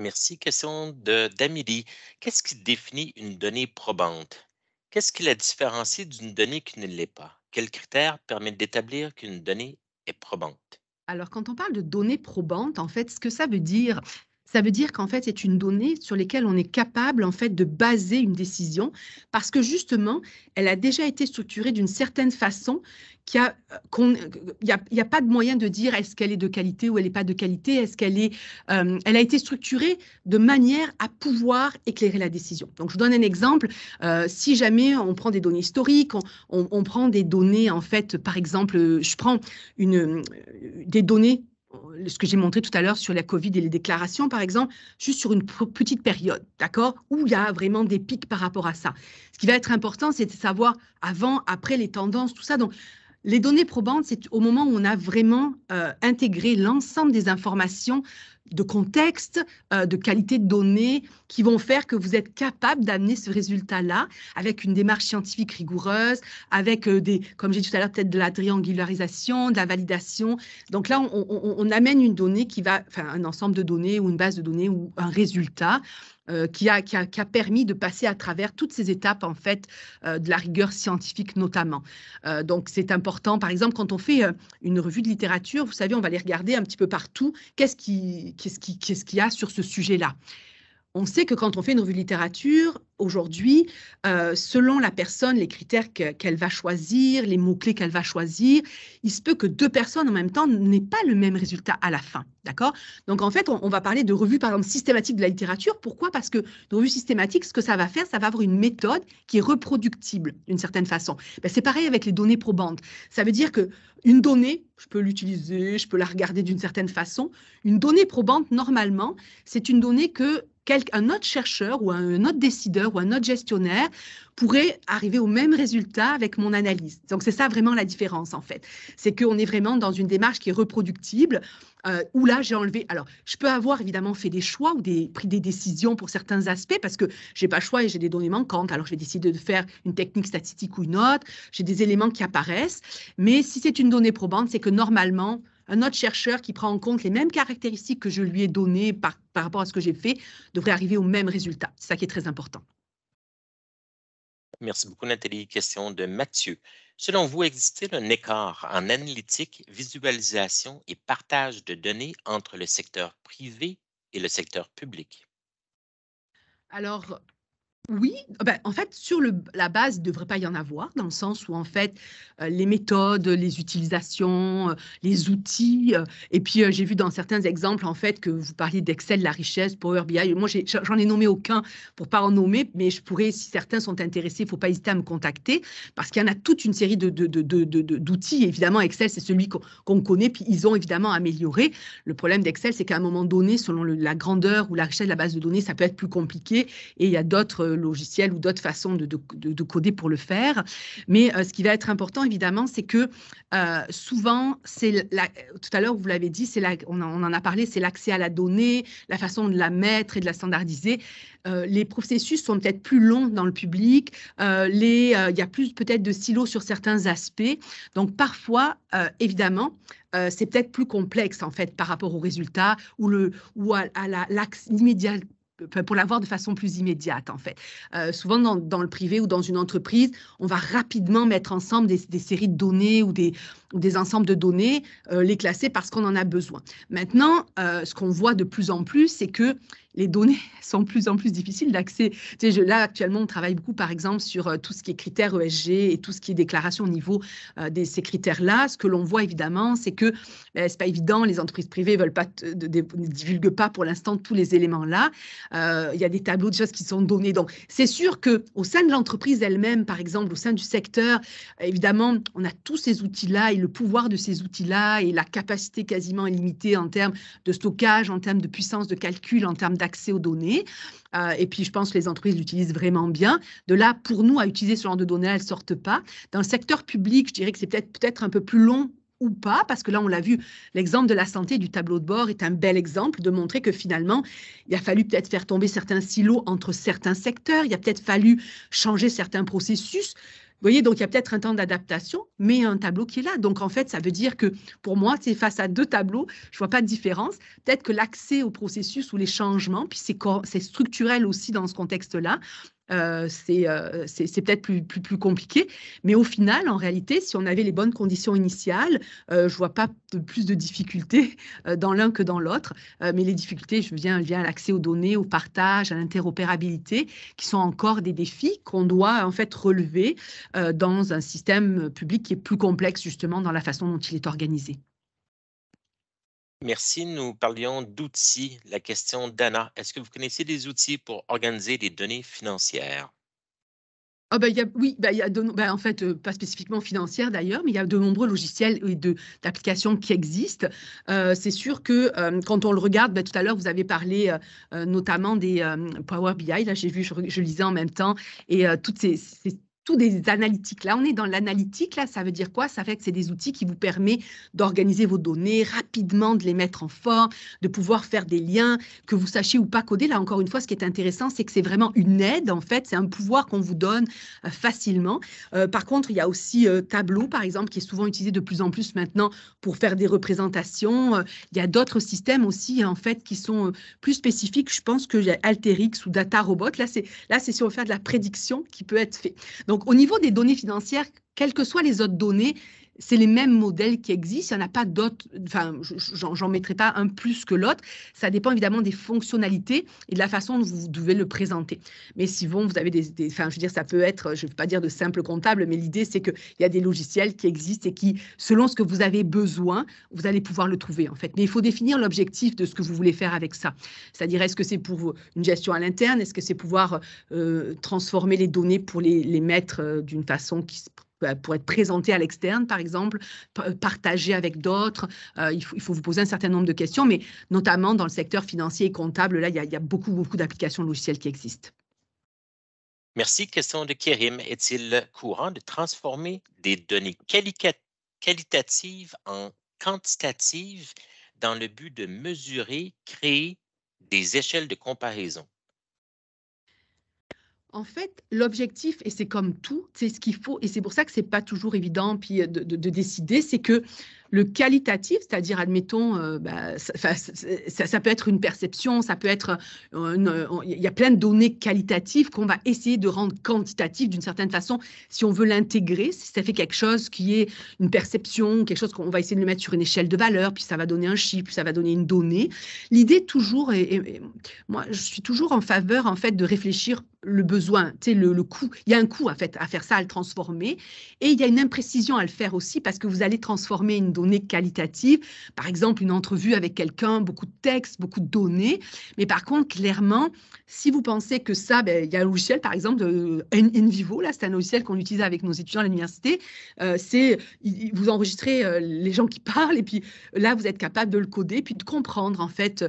Merci. Question de d'Amélie. Qu'est-ce qui définit une donnée probante? Qu'est-ce qui la différencie d'une donnée qui ne l'est pas? Quels critères permettent d'établir qu'une donnée est probante? Alors, quand on parle de données probantes, en fait, ce que ça veut dire, ça veut dire qu'en fait, c'est une donnée sur laquelle on est capable en fait de baser une décision parce que justement, elle a déjà été structurée d'une certaine façon qu'il n'y a, il euh, euh, y a, pas de moyen de dire est-ce qu'elle est de qualité ou elle n'est pas de qualité, est-ce qu'elle est, euh, elle a été structurée de manière à pouvoir éclairer la décision. Donc, je vous donne un exemple. si jamais on prend des données historiques, on, on, prend des données, en fait, par exemple, je prends une, des données euh, ce que j'ai montré tout à l'heure sur la COVID et les déclarations, par exemple, juste sur une petite période, d'accord, où il y a vraiment des pics par rapport à ça. Ce qui va être important, c'est de savoir avant, après les tendances, tout ça. Donc, les données probantes, c'est au moment où on a vraiment euh, intégré l'ensemble des informations de contexte, euh, de qualité de données qui vont faire que vous êtes capable d'amener ce résultat-là avec une démarche scientifique rigoureuse, avec euh, des, comme j'ai dit tout à l'heure, peut-être de la triangularisation, de la validation. Donc là, on, on amène une donnée qui va, enfin un ensemble de données ou une base de données ou un résultat euh, qui, a, permis de passer à travers toutes ces étapes, en fait, euh, de la rigueur scientifique notamment. Euh, donc, c'est important. Par exemple, quand on fait une revue de littérature, vous savez, on va les regarder un petit peu partout qu'est-ce qu'il qui, y a sur ce sujet-là. On sait que quand on fait une revue de littérature, aujourd'hui, euh, selon la personne, les critères qu'elle va choisir, les mots-clés qu'elle va choisir, il se peut que deux personnes en même temps n'aient pas le même résultat à la fin. D'accord Donc, en fait, on, va parler de revue, par exemple, systématique de la littérature. Pourquoi Parce que une revue systématique, ce que ça va faire, ça va avoir une méthode qui est reproductible d'une certaine façon. Ben, C'est pareil avec les données probantes. Ça veut dire que une donnée, je peux l'utiliser, je peux la regarder d'une certaine façon. Une donnée probante, normalement, c'est une donnée que un autre chercheur ou un, autre décideur ou un autre gestionnaire pourrait arriver au même résultat avec mon analyse. Donc c'est ça vraiment la différence en fait. C'est qu'on est vraiment dans une démarche qui est reproductible, euh, où là j'ai enlevé. Alors je peux avoir évidemment fait des choix ou des, pris des décisions pour certains aspects parce que j'ai pas le choix et j'ai des données manquantes. Alors je vais décider de faire une technique statistique ou une autre. J'ai des éléments qui apparaissent. Mais si c'est une donnée probante, c'est que normalement un autre chercheur qui prend en compte les mêmes caractéristiques que je lui ai données par, par rapport à ce que j'ai fait devrait arriver au même résultat. C'est ça qui est très important. Merci beaucoup, Nathalie. Question de Mathieu. Selon vous, existe-t-il un écart en analytique, visualisation et partage de données entre le secteur privé et le secteur public? Alors, oui, ben, en fait, sur la base, il ne devrait pas y en avoir, dans le sens où, en fait, euh, les méthodes, les utilisations, euh, les outils, euh, et puis j'ai vu dans certains exemples, en fait, que vous parliez d'Excel, la richesse, Power BI. Moi, j'en ai, nommé aucun pour ne pas en nommer, mais je pourrais, si certains sont intéressés, il ne faut pas hésiter à me contacter, parce qu'il y en a toute une série d'outils. De, évidemment, Excel, c'est celui qu'on connaît, puis ils ont évidemment amélioré. Le problème d'Excel, c'est qu'à un moment donné, selon la grandeur ou la richesse de la base de données, ça peut être plus compliqué, et il y a d'autres logiciels ou d'autres façons de, coder pour le faire. Mais euh, ce qui va être important, évidemment, c'est que euh, souvent, c'est tout à l'heure, vous l'avez dit, la, on, en, a parlé, c'est l'accès à la donnée, la façon de la mettre et de la standardiser. Euh, les processus sont peut-être plus longs dans le public, il y a plus peut-être de silos sur certains aspects. Donc parfois, évidemment, c'est peut-être plus complexe en fait par rapport aux résultats ou, le, ou à, à pour l'avoir de façon plus immédiate, en fait. Euh, souvent, dans, le privé ou dans une entreprise, on va rapidement mettre ensemble des, séries de données ou des, des ensembles de données, euh, les classer parce qu'on en a besoin. Maintenant, euh, ce qu'on voit de plus en plus, c'est que les données sont de plus en plus difficiles d'accès. là, actuellement, on travaille beaucoup, par exemple, sur euh, tout ce qui est critères ESG et tout ce qui est déclaration au niveau euh, de ces critères-là. Ce que l'on voit, évidemment, c'est que ben, ce n'est pas évident. Les entreprises privées veulent pas ne divulguent pas pour l'instant tous les éléments-là. Euh, il y a des tableaux de choses qui sont donnés. Donc, c'est sûr qu'au sein de l'entreprise elle-même, par exemple, au sein du secteur, évidemment, on a tous ces outils-là et le pouvoir de ces outils-là et la capacité quasiment illimitée en termes de stockage, en termes de puissance de calcul, en termes d'accès accès aux données. Euh, et puis, je pense que les entreprises l'utilisent vraiment bien. De là, pour nous, à utiliser ce genre de données, elles ne sortent pas. Dans le secteur public, je dirais que c'est peut-être peut, -être, peut -être un peu plus long ou pas, parce que là, on l'a vu, l'exemple de la santé du tableau de bord est un bel exemple de montrer que finalement, il a fallu peut-être faire tomber certains silos entre certains secteurs, il a peut-être fallu changer certains processus. Vous voyez, donc il y a peut-être un temps d'adaptation, mais un tableau qui est là. Donc en fait, ça veut dire que pour moi, c'est face à deux tableaux, je ne vois pas de différence. Peut-être que l'accès au processus ou les changements, puis c'est structurel aussi dans ce contexte-là, euh, euh, c'est peut-être plus, compliqué. Mais au final, en réalité, si on avait les bonnes conditions initiales, euh, je ne vois pas plus de difficultés dans l'un que dans l'autre. mais les difficultés, je viens, viens à l'accès aux données, au partage, à l'interopérabilité, qui sont encore des défis qu'on doit en fait relever dans un système public qui est plus complexe justement dans la façon dont il est organisé. Merci. Nous parlions d'outils. La question d'Anna, est-ce que vous connaissez des outils pour organiser des données financières? Ah ben, y a, oui, ben, y a ben, en fait, euh, pas spécifiquement financières d'ailleurs, mais il y a de nombreux logiciels et d'applications qui existent. Euh, c'est sûr que euh, quand on le regarde, ben, tout à l'heure, vous avez parlé notamment des Power BI, là j'ai vu, je, lisais en même temps, et toutes ces, ces des analytiques. Là, on est dans l'analytique. Là, ça veut dire quoi Ça fait que c'est des outils qui vous permettent d'organiser vos données rapidement, de les mettre en forme, de pouvoir faire des liens, que vous sachiez ou pas coder. Là, encore une fois, ce qui est intéressant, c'est que c'est vraiment une aide, en fait. C'est un pouvoir qu'on vous donne euh, facilement. Euh, par contre, il y a aussi euh, Tableau, par exemple, qui est souvent utilisé de plus en plus maintenant pour faire des représentations. il y a d'autres systèmes aussi, en fait, qui sont plus spécifiques. Je pense que Alterix ou Data Robot. Là, c'est là, c'est si on faire de la prédiction qui peut être fait. Donc donc, au niveau des données financières, quelles que soient les autres données, c'est les mêmes modèles qui existent. Il n'y en a pas d'autres. Enfin, j'en mettrai pas un plus que l'autre. Ça dépend évidemment des fonctionnalités et de la façon dont vous devez le présenter. Mais si bon, vous avez des, enfin, je veux dire, ça peut être, je ne veux pas dire de simple comptable, mais l'idée c'est qu'il y a des logiciels qui existent et qui, selon ce que vous avez besoin, vous allez pouvoir le trouver en fait. Mais il faut définir l'objectif de ce que vous voulez faire avec ça. C'est-à-dire, est-ce que c'est pour euh, une gestion à l'interne Est-ce que c'est pouvoir euh, transformer les données pour les, les mettre euh, d'une façon qui euh, pour être présenté à l'externe, par exemple, euh, partagé avec d'autres. Euh, il, faut, vous poser un certain nombre de questions, mais notamment dans le secteur financier et comptable, là, il y a, beaucoup, beaucoup d'applications logicielles qui existent. Merci. Question de Kérim. Est-il courant de transformer des données qualitatives en quantitatives dans le but de mesurer, créer des échelles de comparaison? En fait, l'objectif, et c'est comme tout, c'est ce qu'il faut, et c'est pour ça que n'est pas toujours évident puis euh, de, de décider, c'est que le qualitatif, c'est-à-dire, admettons, euh, bah, ça, peut être une perception, ça peut être. Euh, euh, il y a plein de données qualitatives qu'on va essayer de rendre quantitatives d'une certaine façon si on veut l'intégrer, si ça fait quelque chose qui est une perception, quelque chose qu'on va essayer de mettre sur une échelle de valeur, puis ça va donner un chiffre, puis ça va donner une donnée. L'idée toujours, et, moi je suis toujours en faveur en fait de réfléchir le besoin, tu sais, le, le coût. Il y a un coût en fait à faire ça, à le transformer, et il y a une imprécision à le faire aussi parce que vous allez transformer une données qualitatives, par exemple une entrevue avec quelqu'un, beaucoup de textes, beaucoup de données. Mais par contre, clairement, si vous pensez que ça, ben, il y a un logiciel, par exemple, de euh, Vivo, là, c'est un logiciel qu'on utilise avec nos étudiants à l'université. Euh, c'est vous enregistrez euh, les gens qui parlent et puis là, vous êtes capable de le coder puis de comprendre en fait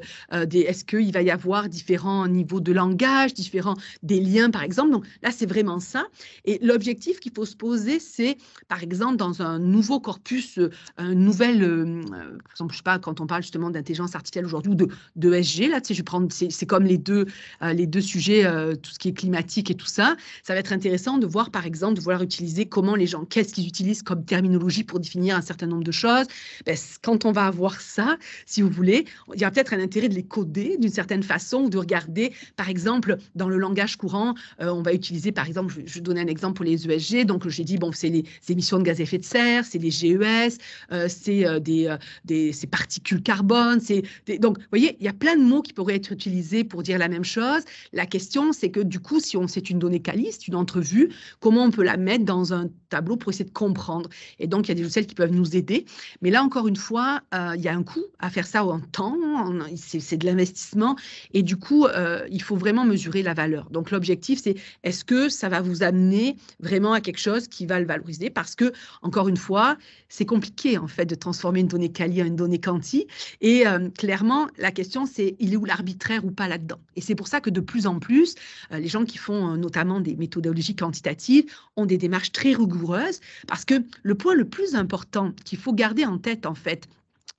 des est-ce qu'il va y avoir différents niveaux de langage, différents des liens, par exemple. Donc là, c'est vraiment ça. Et l'objectif qu'il faut se poser, c'est par exemple dans un nouveau corpus, un nouvelles, euh, euh, par exemple, je sais pas, quand on parle justement d'intelligence artificielle aujourd'hui ou de, de SG, là, tu sais, je vais prendre, c'est comme les deux, euh, les deux sujets, tout ce qui est climatique et tout ça. Ça va être intéressant de voir, par exemple, de vouloir utiliser comment les gens, qu'est-ce qu'ils utilisent comme terminologie pour définir un certain nombre de choses. Ben, quand on va avoir ça, si vous voulez, il y a peut-être un intérêt de les coder d'une certaine façon ou de regarder, par exemple, dans le langage courant, on va utiliser, par exemple, je, je vais donner un exemple pour les ESG. Donc, j'ai dit, bon, c'est les émissions de gaz à effet de serre, c'est les GES, c'est euh, des, euh, des ces particules carbone. C'est donc, vous voyez, il y a plein de mots qui pourraient être utilisés pour dire la même chose. La question, c'est que du coup, si on c'est une donnée caliste, une entrevue, comment on peut la mettre dans un tableau pour essayer de comprendre Et donc, il y a des logiciels qui peuvent nous aider. Mais là, encore une fois, euh, il y a un coût à faire ça en temps. C'est de l'investissement. Et du coup, il faut vraiment mesurer la valeur. Donc, l'objectif, c'est est-ce que ça va vous amener vraiment à quelque chose qui va le valoriser Parce que, encore une fois, c'est compliqué, en fait de transformer une donnée quali en une donnée quanti. Et euh, clairement, la question, c'est il est où l'arbitraire ou pas là-dedans Et c'est pour ça que de plus en plus, euh, les gens qui font euh, notamment des méthodologies quantitatives ont des démarches très rigoureuses parce que le point le plus important qu'il faut garder en tête, en fait,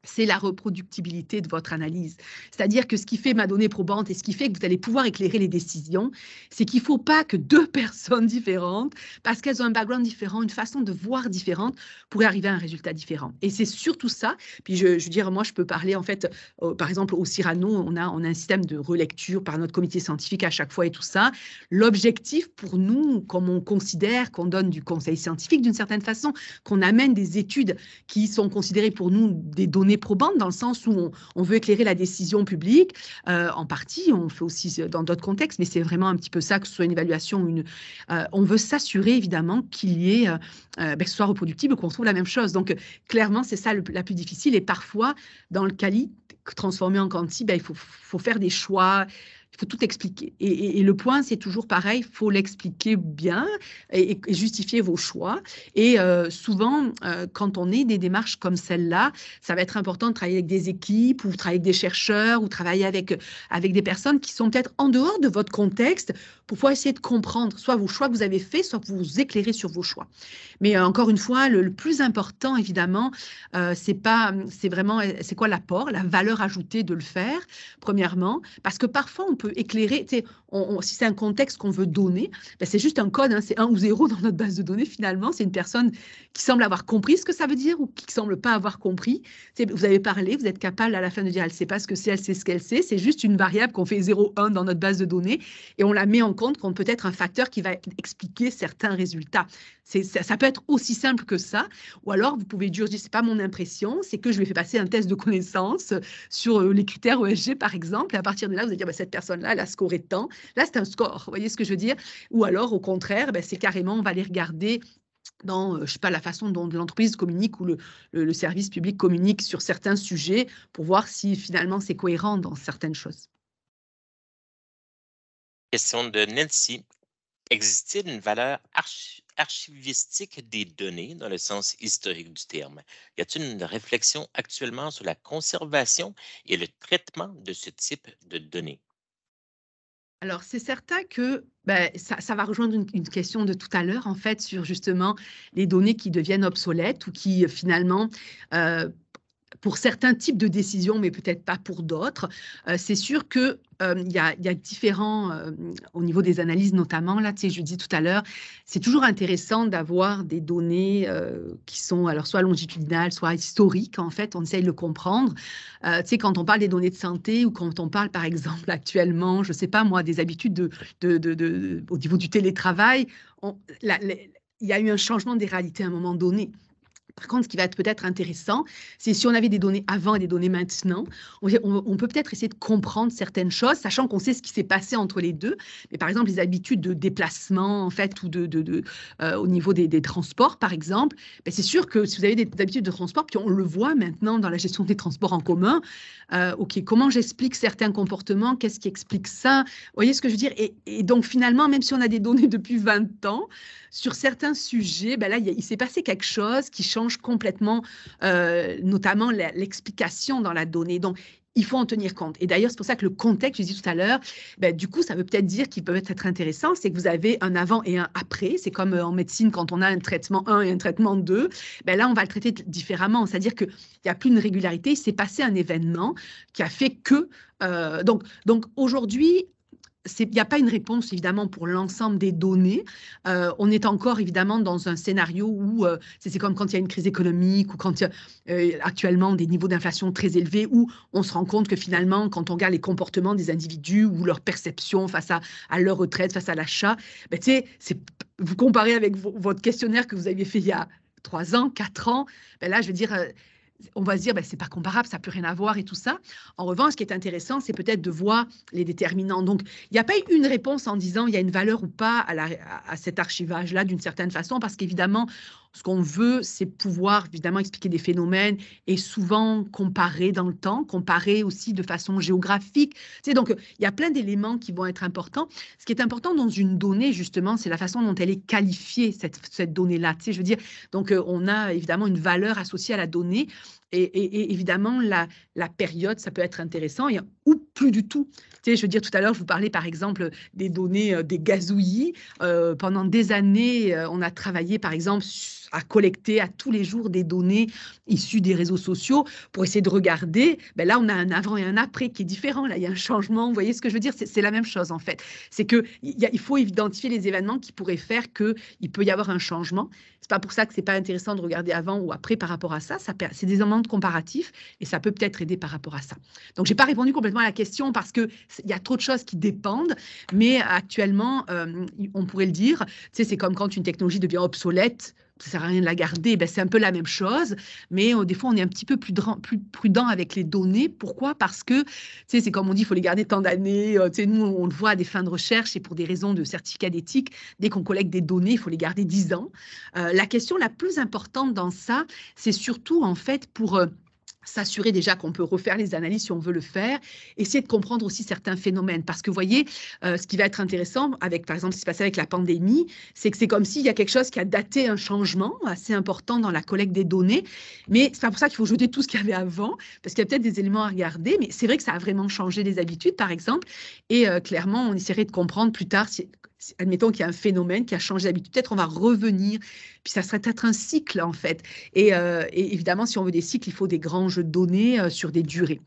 c'est la reproductibilité de votre analyse. C'est-à-dire que ce qui fait ma donnée probante et ce qui fait que vous allez pouvoir éclairer les décisions, c'est qu'il ne faut pas que deux personnes différentes, parce qu'elles ont un background différent, une façon de voir différente, pourraient arriver à un résultat différent. Et c'est surtout ça. Puis je, veux dire, moi, je peux parler, en fait, par exemple, au Cyrano, on a, on a un système de relecture par notre comité scientifique à chaque fois et tout ça. L'objectif pour nous, comme on considère qu'on donne du conseil scientifique d'une certaine façon, qu'on amène des études qui sont considérées pour nous des données est probante dans le sens où on, veut éclairer la décision publique, euh, en partie, on fait aussi euh, dans d'autres contextes, mais c'est vraiment un petit peu ça, que ce soit une évaluation, une, euh, on veut s'assurer évidemment qu'il y ait, ben, soit reproductible, qu'on trouve la même chose. Donc clairement, c'est ça la plus difficile. Et parfois, dans le quali transformé en quanti, ben, il faut, faut faire des choix faut tout expliquer. Et, le point, c'est toujours pareil, faut l'expliquer bien et, justifier vos choix. Et euh, souvent, euh, quand on est des démarches comme celle-là, ça va être important de travailler avec des équipes ou travailler avec des chercheurs ou travailler avec, avec des personnes qui sont peut-être en dehors de votre contexte pour pouvoir essayer de comprendre soit vos choix que vous avez faits, soit vous, vous éclairer sur vos choix. Mais euh, encore une fois, le, le plus important, évidemment, c'est pas, c'est vraiment, c'est quoi l'apport, la valeur ajoutée de le faire, premièrement, parce que parfois on peut éclairer. si c'est un contexte qu'on veut donner, ben, c'est juste un code, hein, c'est 1 ou 0 dans notre base de données finalement. C'est une personne qui semble avoir compris ce que ça veut dire ou qui semble pas avoir compris. vous avez parlé, vous êtes capable à la fin de dire elle ne sait pas ce que c'est, elle sait ce qu'elle sait. C'est juste une variable qu'on fait 0, 1 dans notre base de données et on la met en compte comme peut-être un facteur qui va expliquer certains résultats. Ça, peut être aussi simple que ça. Ou alors, vous pouvez dire, je c'est pas mon impression, c'est que je lui ai fait passer un test de connaissance sur euh, les critères ESG, par exemple. Et à partir de là, vous allez dire, bah, cette personne-là, elle a scoré tant. Là, c'est un score. Vous voyez ce que je veux dire Ou alors, au contraire, bah, c'est carrément, on va aller regarder dans, euh, je sais pas, la façon dont l'entreprise communique ou le, le service public communique sur certains sujets pour voir si finalement c'est cohérent dans certaines choses. Question de Nancy. Existe-t-il une valeur archi archivistique des données dans le sens historique du terme? Y a-t-il une réflexion actuellement sur la conservation et le traitement de ce type de données? Alors, c'est certain que ben, ça, va rejoindre une, question de tout à l'heure, en fait, sur justement les données qui deviennent obsolètes ou qui euh, finalement euh, pour certains types de décisions, mais peut-être pas pour d'autres. Euh, c'est sûr que euh, il y, a différents, euh, au niveau des analyses notamment, là, tu sais, je dis tout à l'heure, c'est toujours intéressant d'avoir des données qui sont, alors, soit longitudinales, soit historiques, en fait, on essaye de le comprendre. tu sais, quand on parle des données de santé ou quand on parle, par exemple, actuellement, je sais pas moi, des habitudes au niveau du télétravail, il y a eu un changement des réalités à un moment donné. Par contre, ce qui va être peut-être intéressant, c'est si on avait des données avant et des données maintenant, on, peut peut-être essayer de comprendre certaines choses, sachant qu'on sait ce qui s'est passé entre les deux. Mais par exemple, les habitudes de déplacement, en fait, ou de, de, euh, au niveau des, des, transports, par exemple, ben c'est sûr que si vous avez des, habitudes de transport, puis on le voit maintenant dans la gestion des transports en commun, euh, OK, comment j'explique certains comportements Qu'est-ce qui explique ça Vous voyez ce que je veux dire et, donc, finalement, même si on a des données depuis 20 ans, sur certains sujets, ben là, il s'est passé quelque chose qui change complètement, euh, notamment l'explication dans la donnée. Donc, il faut en tenir compte. Et d'ailleurs, c'est pour ça que le contexte, je dis tout à l'heure, ben, du coup, ça veut peut-être dire qu'il peut être intéressant, c'est que vous avez un avant et un après. C'est comme euh, en médecine, quand on a un traitement 1 et un traitement 2, ben, là, on va le traiter différemment. C'est-à-dire qu'il n'y a plus une régularité, il s'est passé un événement qui a fait que... Euh, donc, donc aujourd'hui, il n'y a pas une réponse évidemment pour l'ensemble des données. Euh, on est encore évidemment dans un scénario où euh, c'est comme quand il y a une crise économique ou quand il y a euh, actuellement des niveaux d'inflation très élevés où on se rend compte que finalement, quand on regarde les comportements des individus ou leur perception face à, à leur retraite, face à l'achat, ben, vous comparez avec votre questionnaire que vous aviez fait il y a trois ans, quatre ans, ben là, je veux dire, on va se dire, ben, c'est pas comparable, ça n'a plus rien à voir et tout ça. En revanche, ce qui est intéressant, c'est peut-être de voir les déterminants. Donc, il n'y a pas une réponse en disant il y a une valeur ou pas à cet archivage-là d'une certaine façon, parce qu'évidemment, ce qu'on veut, c'est pouvoir évidemment expliquer des phénomènes et souvent comparer dans le temps, comparer aussi de façon géographique. Tu sais, donc, il y a plein d'éléments qui vont être importants. Ce qui est important dans une donnée, justement, c'est la façon dont elle est qualifiée, cette, cette donnée-là. Tu sais, je veux dire, donc, euh, on a évidemment une valeur associée à la donnée. Et, évidemment, la, la, période, ça peut être intéressant, ou plus du tout. Tu sais, je veux dire, tout à l'heure, je vous parlais par exemple des données euh, des gazouillis. Euh, pendant des années, on a travaillé par exemple sur à collecter à tous les jours des données issues des réseaux sociaux pour essayer de regarder. Ben là, on a un avant et un après qui est différent. Là, il y a un changement. Vous voyez ce que je veux dire C'est la même chose en fait. C'est que il faut identifier les événements qui pourraient faire que il peut y avoir un changement. C'est pas pour ça que c'est pas intéressant de regarder avant ou après par rapport à ça. ça c'est des éléments de comparatifs et ça peut peut-être aider par rapport à ça. Donc, j'ai pas répondu complètement à la question parce que il y a trop de choses qui dépendent. Mais euh, actuellement, euh, on pourrait le dire, c'est comme quand une technologie devient obsolète ça sert à rien de la garder, ben c'est un peu la même chose, mais euh, des fois on est un petit peu plus, prudent avec les données. Pourquoi Parce que tu sais, c'est comme on dit, il faut les garder tant d'années. Euh, nous, on le voit à des fins de recherche et pour des raisons de certificat d'éthique, dès qu'on collecte des données, il faut les garder 10 ans. Euh, la question la plus importante dans ça, c'est surtout en fait pour s'assurer déjà qu'on peut refaire les analyses si on veut le faire, essayer de comprendre aussi certains phénomènes. Parce que vous voyez, euh, ce qui va être intéressant, avec par exemple ce qui s'est passé avec la pandémie, c'est que c'est comme s'il y a quelque chose qui a daté un changement assez important dans la collecte des données, mais c'est pas pour ça qu'il faut jeter tout ce qu'il y avait avant, parce qu'il y a peut-être des éléments à regarder, mais c'est vrai que ça a vraiment changé les habitudes, par exemple, et euh, clairement, on essaierait de comprendre plus tard si, admettons qu'il y a un phénomène qui a changé d'habitude, peut-être on va revenir, puis ça serait peut-être un cycle en fait. Et, euh, évidemment, si on veut des cycles, il faut des granges données euh, sur des durées.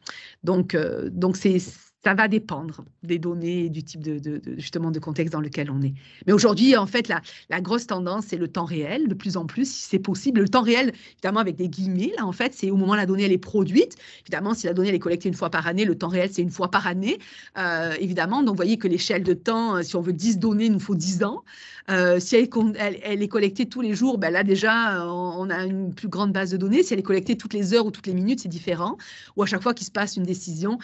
Donc, euh, donc c'est ça va dépendre des données, et du type de, justement de contexte dans lequel on est. Mais aujourd'hui, en fait, la, grosse tendance, c'est le temps réel, de plus en plus, si c'est possible. Le temps réel, évidemment, avec des guillemets, là, en fait, c'est au moment où la donnée, elle est produite. Évidemment, si la donnée, elle est collectée une fois par année, le temps réel, c'est une fois par année, euh, évidemment. Donc, vous voyez que l'échelle de temps, euh, si on veut 10 données, il nous faut 10 ans. Euh, si elle, elle, est collectée tous les jours, ben là, déjà, on a une plus grande base de données. Si elle est collectée toutes les heures ou toutes les minutes, c'est différent. Ou à chaque fois qu'il se passe une décision.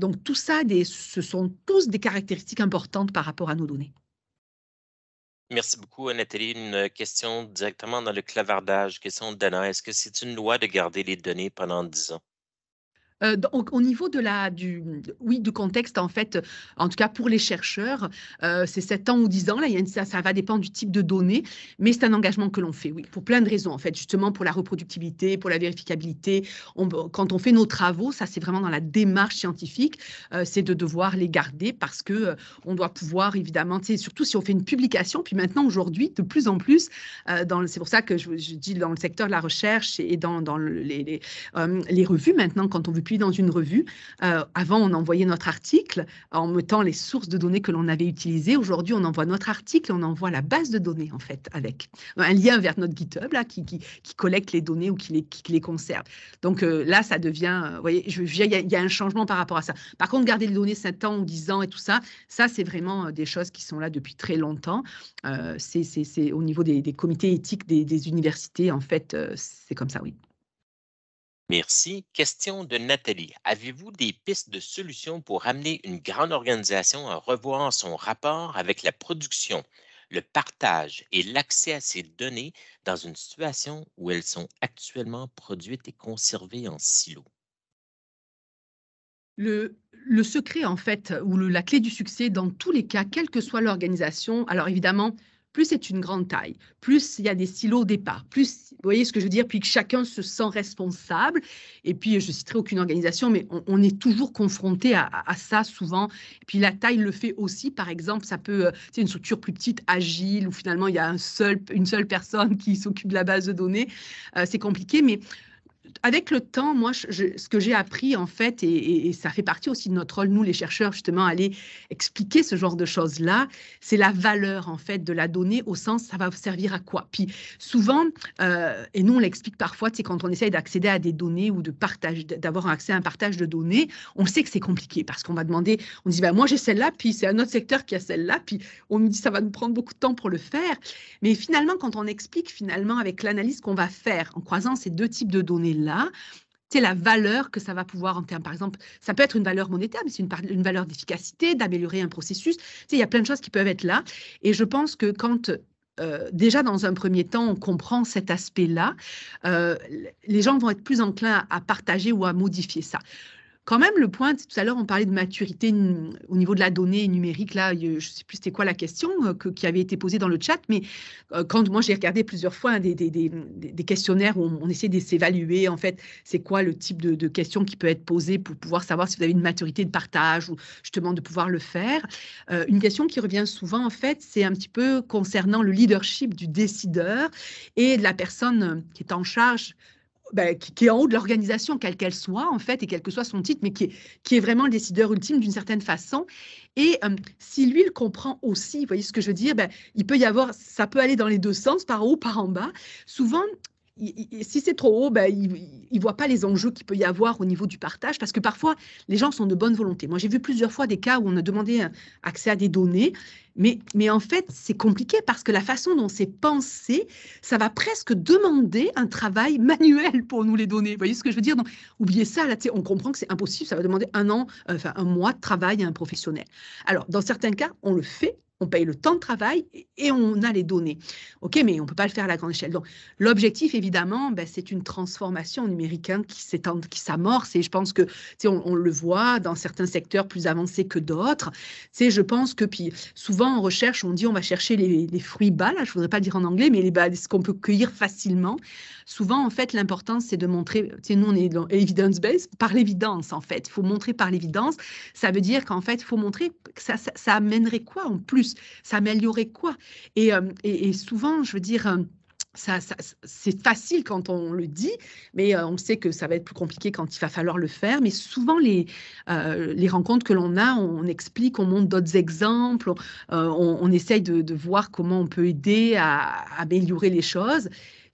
donc, tout ça, ce sont tous des caractéristiques importantes par rapport à nos données. Merci beaucoup, Nathalie. Une euh, question directement dans le clavardage, question de Dana. Est-ce que c'est une loi de garder les données pendant 10 ans? Euh, au niveau de la, du, oui, du contexte, en fait, en tout cas pour les chercheurs, euh, c'est 7 ans ou 10 ans, là, il ça, va dépendre du type de données, mais c'est un engagement que l'on fait, oui, pour plein de raisons, en fait, justement pour la reproductibilité, pour la vérificabilité. quand on fait nos travaux, ça, c'est vraiment dans la démarche scientifique, euh, c'est de devoir les garder parce que on doit pouvoir, évidemment, surtout si on fait une publication, puis maintenant, aujourd'hui, de plus en plus, c'est pour ça que je, dis dans le secteur de la recherche et dans, dans les, les, les revues, maintenant, quand on veut puis dans une revue. Euh, avant, on envoyait notre article en mettant les sources de données que l'on avait utilisées. Aujourd'hui, on envoie notre article, on envoie la base de données, en fait, avec un lien vers notre GitHub, là, qui, qui, collecte les données ou qui les, qui les conserve. Donc euh, là, ça devient, euh, vous voyez, je il y, a un changement par rapport à ça. Par contre, garder les données 5 ans ou 10 ans et tout ça, ça, c'est vraiment des choses qui sont là depuis très longtemps. Euh, c'est au niveau des, comités éthiques des universités, en fait, c'est comme ça, oui. Merci. Question de Nathalie. Avez-vous des pistes de solutions pour amener une grande organisation à revoir son rapport avec la production, le partage et l'accès à ces données dans une situation où elles sont actuellement produites et conservées en silo? Le, secret, en fait, ou la clé du succès dans tous les cas, quelle que soit l'organisation, alors évidemment, plus c'est une grande taille, plus il y a des silos au départ, plus, vous voyez ce que je veux dire, puis que chacun se sent responsable. Et puis, je citerai aucune organisation, mais on, est toujours confronté à, ça souvent. Et puis, la taille le fait aussi, par exemple, ça peut, c'est euh, une structure plus petite, agile, où finalement, il y a un seul, une seule personne qui s'occupe de la base de données. Euh, c'est compliqué, mais avec le temps, moi, ce que j'ai appris, en fait, et, ça fait partie aussi de notre rôle, nous, les chercheurs, justement, aller expliquer ce genre de choses-là, c'est la valeur, en fait, de la donnée au sens, ça va servir à quoi Puis souvent, euh, et nous, on l'explique parfois, c'est quand on essaye d'accéder à des données ou de partage, d'avoir accès à un partage de données, on sait que c'est compliqué parce qu'on va demander, on dit, ben, moi, j'ai celle-là, puis c'est un autre secteur qui a celle-là, puis on nous dit, ça va nous prendre beaucoup de temps pour le faire. Mais finalement, quand on explique, finalement, avec l'analyse qu'on va faire en croisant ces deux types de données-là, c'est la valeur que ça va pouvoir en termes, par exemple, ça peut être une valeur monétaire, mais c'est une, une, valeur d'efficacité, d'améliorer un processus. il y a plein de choses qui peuvent être là. Et je pense que quand euh, déjà dans un premier temps, on comprend cet aspect-là, euh, les gens vont être plus enclins à partager ou à modifier ça quand même le point, tout à l'heure on parlait de maturité au niveau de la donnée numérique, là je ne sais plus c'était quoi la question euh, qui avait été posée dans le chat, mais euh, quand moi j'ai regardé plusieurs fois hein, des, questionnaires où on, on essaie de s'évaluer en fait c'est quoi le type de, de, question qui peut être posée pour pouvoir savoir si vous avez une maturité de partage ou justement de pouvoir le faire. Euh, une question qui revient souvent en fait c'est un petit peu concernant le leadership du décideur et de la personne qui est en charge ben, qui, est en haut de l'organisation, quelle qu'elle soit, en fait, et quel que soit son titre, mais qui est, vraiment le décideur ultime d'une certaine façon. Et euh, si lui le comprend aussi, vous voyez ce que je veux dire, ben, il peut y avoir, ça peut aller dans les deux sens, par haut, par en bas. Souvent, si c'est trop haut, ben, ils ne voient pas les enjeux qu'il peut y avoir au niveau du partage, parce que parfois, les gens sont de bonne volonté. Moi, j'ai vu plusieurs fois des cas où on a demandé accès à des données, mais, mais en fait, c'est compliqué parce que la façon dont c'est pensé, ça va presque demander un travail manuel pour nous les donner. Vous voyez ce que je veux dire Donc, Oubliez ça, là, on comprend que c'est impossible, ça va demander un an, euh, enfin un mois de travail à un professionnel. Alors, dans certains cas, on le fait, on paye le temps de travail et on a les données. OK, mais on ne peut pas le faire à la grande échelle. Donc, l'objectif, évidemment, ben, c'est une transformation numérique hein, qui s'étend, qui s'amorce. Et je pense que, si on, le voit dans certains secteurs plus avancés que d'autres. C'est, je pense que, puis souvent en recherche, on dit on va chercher les, fruits bas, là, je ne voudrais pas dire en anglais, mais les bas, ce qu'on peut cueillir facilement. Souvent, en fait, l'important, c'est de montrer, tu nous, on est evidence-based, par l'évidence, en fait. Il faut montrer par l'évidence. Ça veut dire qu'en fait, il faut montrer que ça, amènerait quoi en plus Ça améliorerait quoi et, euh, souvent, je veux dire... Euh, ça, c'est facile quand on le dit, mais euh, on sait que ça va être plus compliqué quand il va falloir le faire. Mais souvent, les, rencontres que l'on a, on explique, on montre d'autres exemples, on, essaye de, voir comment on peut aider à améliorer les choses.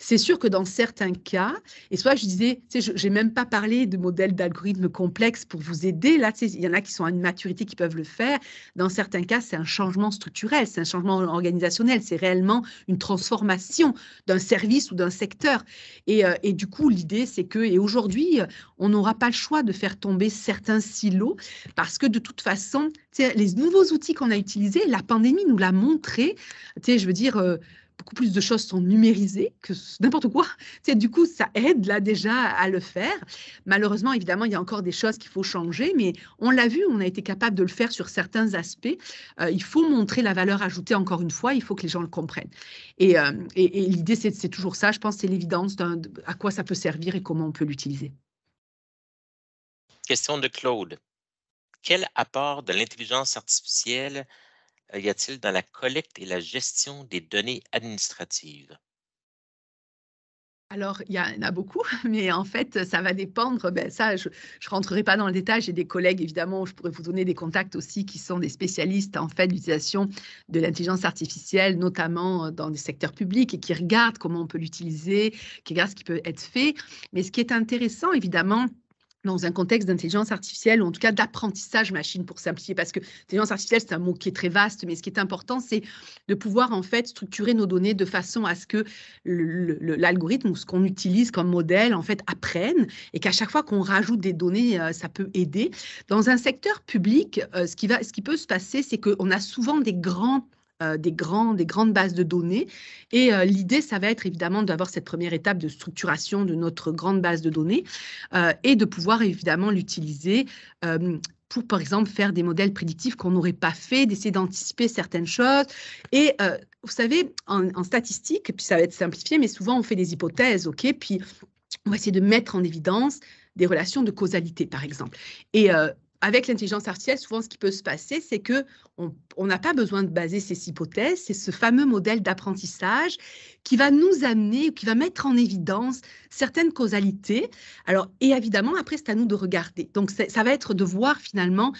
C'est sûr que dans certains cas, et soit je disais, je n'ai même pas parlé de modèles d'algorithmes complexes pour vous aider. Là, il y en a qui sont à une maturité qui peuvent le faire. Dans certains cas, c'est un changement structurel, c'est un changement organisationnel, c'est réellement une transformation d'un service ou d'un secteur. Et, euh, du coup, l'idée, c'est que, et aujourd'hui, on n'aura pas le choix de faire tomber certains silos parce que de toute façon, les nouveaux outils qu'on a utilisés, la pandémie nous l'a montré. Je veux dire, euh, beaucoup plus de choses sont numérisées que n'importe quoi. du coup, ça aide là déjà à le faire. Malheureusement, évidemment, il y a encore des choses qu'il faut changer, mais on l'a vu, on a été capable de le faire sur certains aspects. Euh, il faut montrer la valeur ajoutée encore une fois, il faut que les gens le comprennent. Et, euh, et, et l'idée, c'est toujours ça, je pense, c'est l'évidence à quoi ça peut servir et comment on peut l'utiliser. Question de Claude. Quel apport de l'intelligence artificielle y a-t-il dans la collecte et la gestion des données administratives? Alors, il y en a beaucoup, mais en fait, ça va dépendre. Ben, ça, je ne rentrerai pas dans le détail. J'ai des collègues, évidemment, je pourrais vous donner des contacts aussi qui sont des spécialistes en fait d'utilisation de l'intelligence artificielle, notamment euh, dans des secteurs publics, et qui regardent comment on peut l'utiliser, qui regardent ce qui peut être fait. Mais ce qui est intéressant, évidemment, dans un contexte d'intelligence artificielle, ou en tout cas d'apprentissage machine pour simplifier, parce que l'intelligence artificielle, c'est un mot qui est très vaste, mais ce qui est important, c'est de pouvoir en fait structurer nos données de façon à ce que l'algorithme ou ce qu'on utilise comme modèle, en fait, apprenne, et qu'à chaque fois qu'on rajoute des données, euh, ça peut aider. Dans un secteur public, euh, ce, qui va, ce qui peut se passer, c'est qu'on a souvent des grands euh, des, des grandes bases de données. Et euh, l'idée, ça va être évidemment d'avoir cette première étape de structuration de notre grande base de données euh, et de pouvoir évidemment l'utiliser pour, par exemple, faire des modèles prédictifs qu'on n'aurait pas fait, d'essayer d'anticiper certaines choses. Et vous savez, en, statistique, puis ça va être simplifié, mais souvent on fait des hypothèses, OK Puis on va essayer de mettre en évidence des relations de causalité, par exemple. Et avec l'intelligence artificielle, souvent, ce qui peut se passer, c'est que on n'a pas besoin de baser ces hypothèses. C'est ce fameux modèle d'apprentissage qui va nous amener, qui va mettre en évidence certaines causalités. Alors, et évidemment, après, c'est à nous de regarder. Donc, ça va être de voir finalement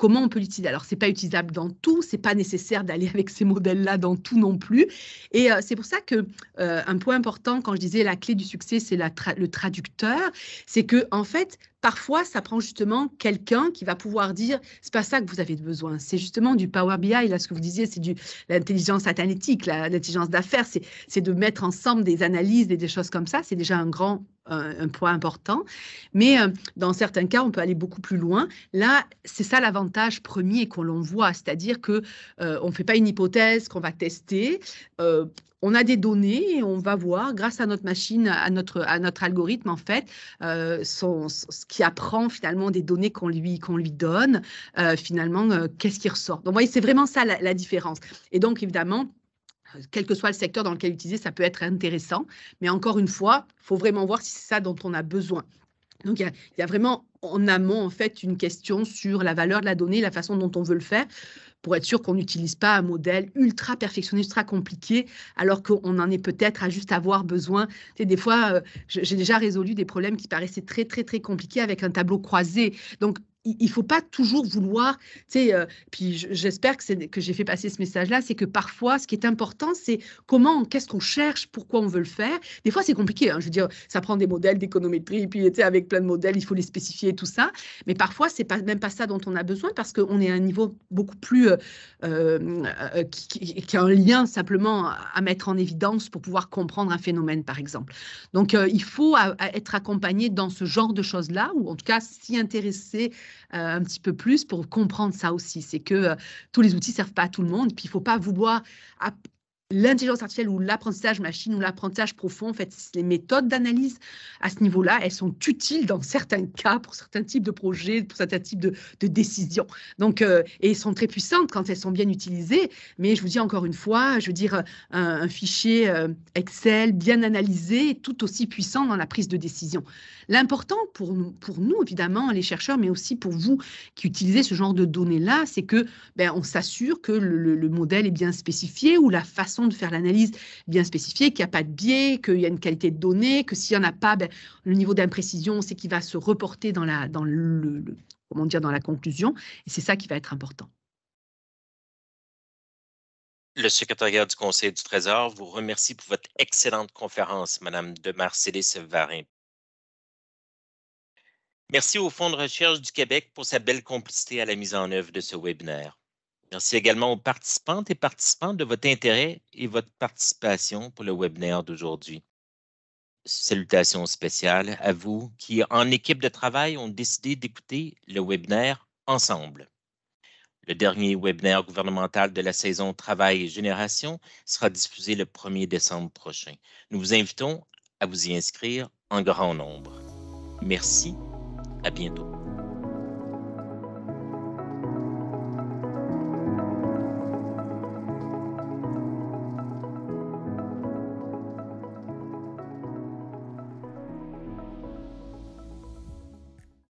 comment on peut l'utiliser. Alors, c'est pas utilisable dans tout, c'est pas nécessaire d'aller avec ces modèles-là dans tout non plus. Et euh, c'est pour ça que euh, un point important, quand je disais la clé du succès, c'est le traducteur, c'est que en fait, parfois, ça prend justement quelqu'un qui va pouvoir dire c'est pas ça que vous avez besoin, c'est justement du Power BI, là, ce que vous disiez, c'est de l'intelligence analytique, l'intelligence d'affaires, c'est de mettre ensemble des analyses et des choses comme ça, c'est déjà un grand un, point important. Mais euh, dans certains cas, on peut aller beaucoup plus loin. Là, c'est ça l'avantage premier qu'on l'on voit, c'est-à-dire que euh, on fait pas une hypothèse qu'on va tester. Euh, on a des données et on va voir, grâce à notre machine, à notre, à notre algorithme, en fait, son, ce qui apprend finalement des données qu'on lui, qu'on lui donne, finalement, qu'est-ce qui ressort. Donc, vous voyez, c'est vraiment ça la différence. Et donc, évidemment, quel que soit le secteur dans lequel utiliser, ça peut être intéressant. Mais encore une fois, il faut vraiment voir si c'est ça dont on a besoin. Donc, il y, a, vraiment en amont, en fait, une question sur la valeur de la donnée, la façon dont on veut le faire, pour être sûr qu'on n'utilise pas un modèle ultra perfectionné, ultra compliqué, alors qu'on en est peut-être à juste avoir besoin. Tu des fois, euh, j'ai déjà résolu des problèmes qui paraissaient très, très, très compliqués avec un tableau croisé. Donc, il ne faut pas toujours vouloir, tu sais, euh, puis j'espère que, que j'ai fait passer ce message-là, c'est que parfois, ce qui est important, c'est comment, qu'est-ce qu'on cherche, pourquoi on veut le faire. Des fois, c'est compliqué, hein, je veux dire, ça prend des modèles d'économétrie, puis tu sais, avec plein de modèles, il faut les spécifier, tout ça. Mais parfois, c'est pas, même pas ça dont on a besoin, parce qu'on est à un niveau beaucoup plus, euh, euh, qui, a un lien simplement à mettre en évidence pour pouvoir comprendre un phénomène, par exemple. Donc, il faut être accompagné dans ce genre de choses-là, ou en tout cas s'y intéresser euh, un petit peu plus pour comprendre ça aussi. C'est que euh, tous les outils servent pas à tout le monde. Puis il faut pas vouloir l'intelligence artificielle ou l'apprentissage machine ou l'apprentissage profond, en fait, les méthodes d'analyse à ce niveau-là, elles sont utiles dans certains cas, pour certains types de projets, pour certains types de, décisions. Donc, euh, elles sont très puissantes quand elles sont bien utilisées. Mais je vous dis encore une fois, je veux dire, un, fichier euh, Excel bien analysé, est tout aussi puissant dans la prise de décision. L'important pour nous, pour nous, évidemment, les chercheurs, mais aussi pour vous qui utilisez ce genre de données-là, c'est que ben, on s'assure que le, le modèle est bien spécifié ou la façon de faire l'analyse bien spécifiée, qu'il n'y a pas de biais, qu'il y a une qualité de données, que s'il n'y en a pas, ben, le niveau d'imprécision, c'est qu'il va se reporter dans la, dans le, dire, dans la conclusion. Et c'est ça qui va être important. Le secrétariat du Conseil du Trésor vous remercie pour votre excellente conférence, Madame de marcellis Varin. Merci au Fonds de recherche du Québec pour sa belle complicité à la mise en œuvre de ce webinaire. Merci également aux participantes et participants de votre intérêt et votre participation pour le webinaire d'aujourd'hui. Salutations spéciales à vous qui, en équipe de travail, ont décidé d'écouter le webinaire ensemble. Le dernier webinaire gouvernemental de la saison Travail et Génération sera diffusé le 1er décembre prochain. Nous vous invitons à vous y inscrire en grand nombre. Merci, à bientôt.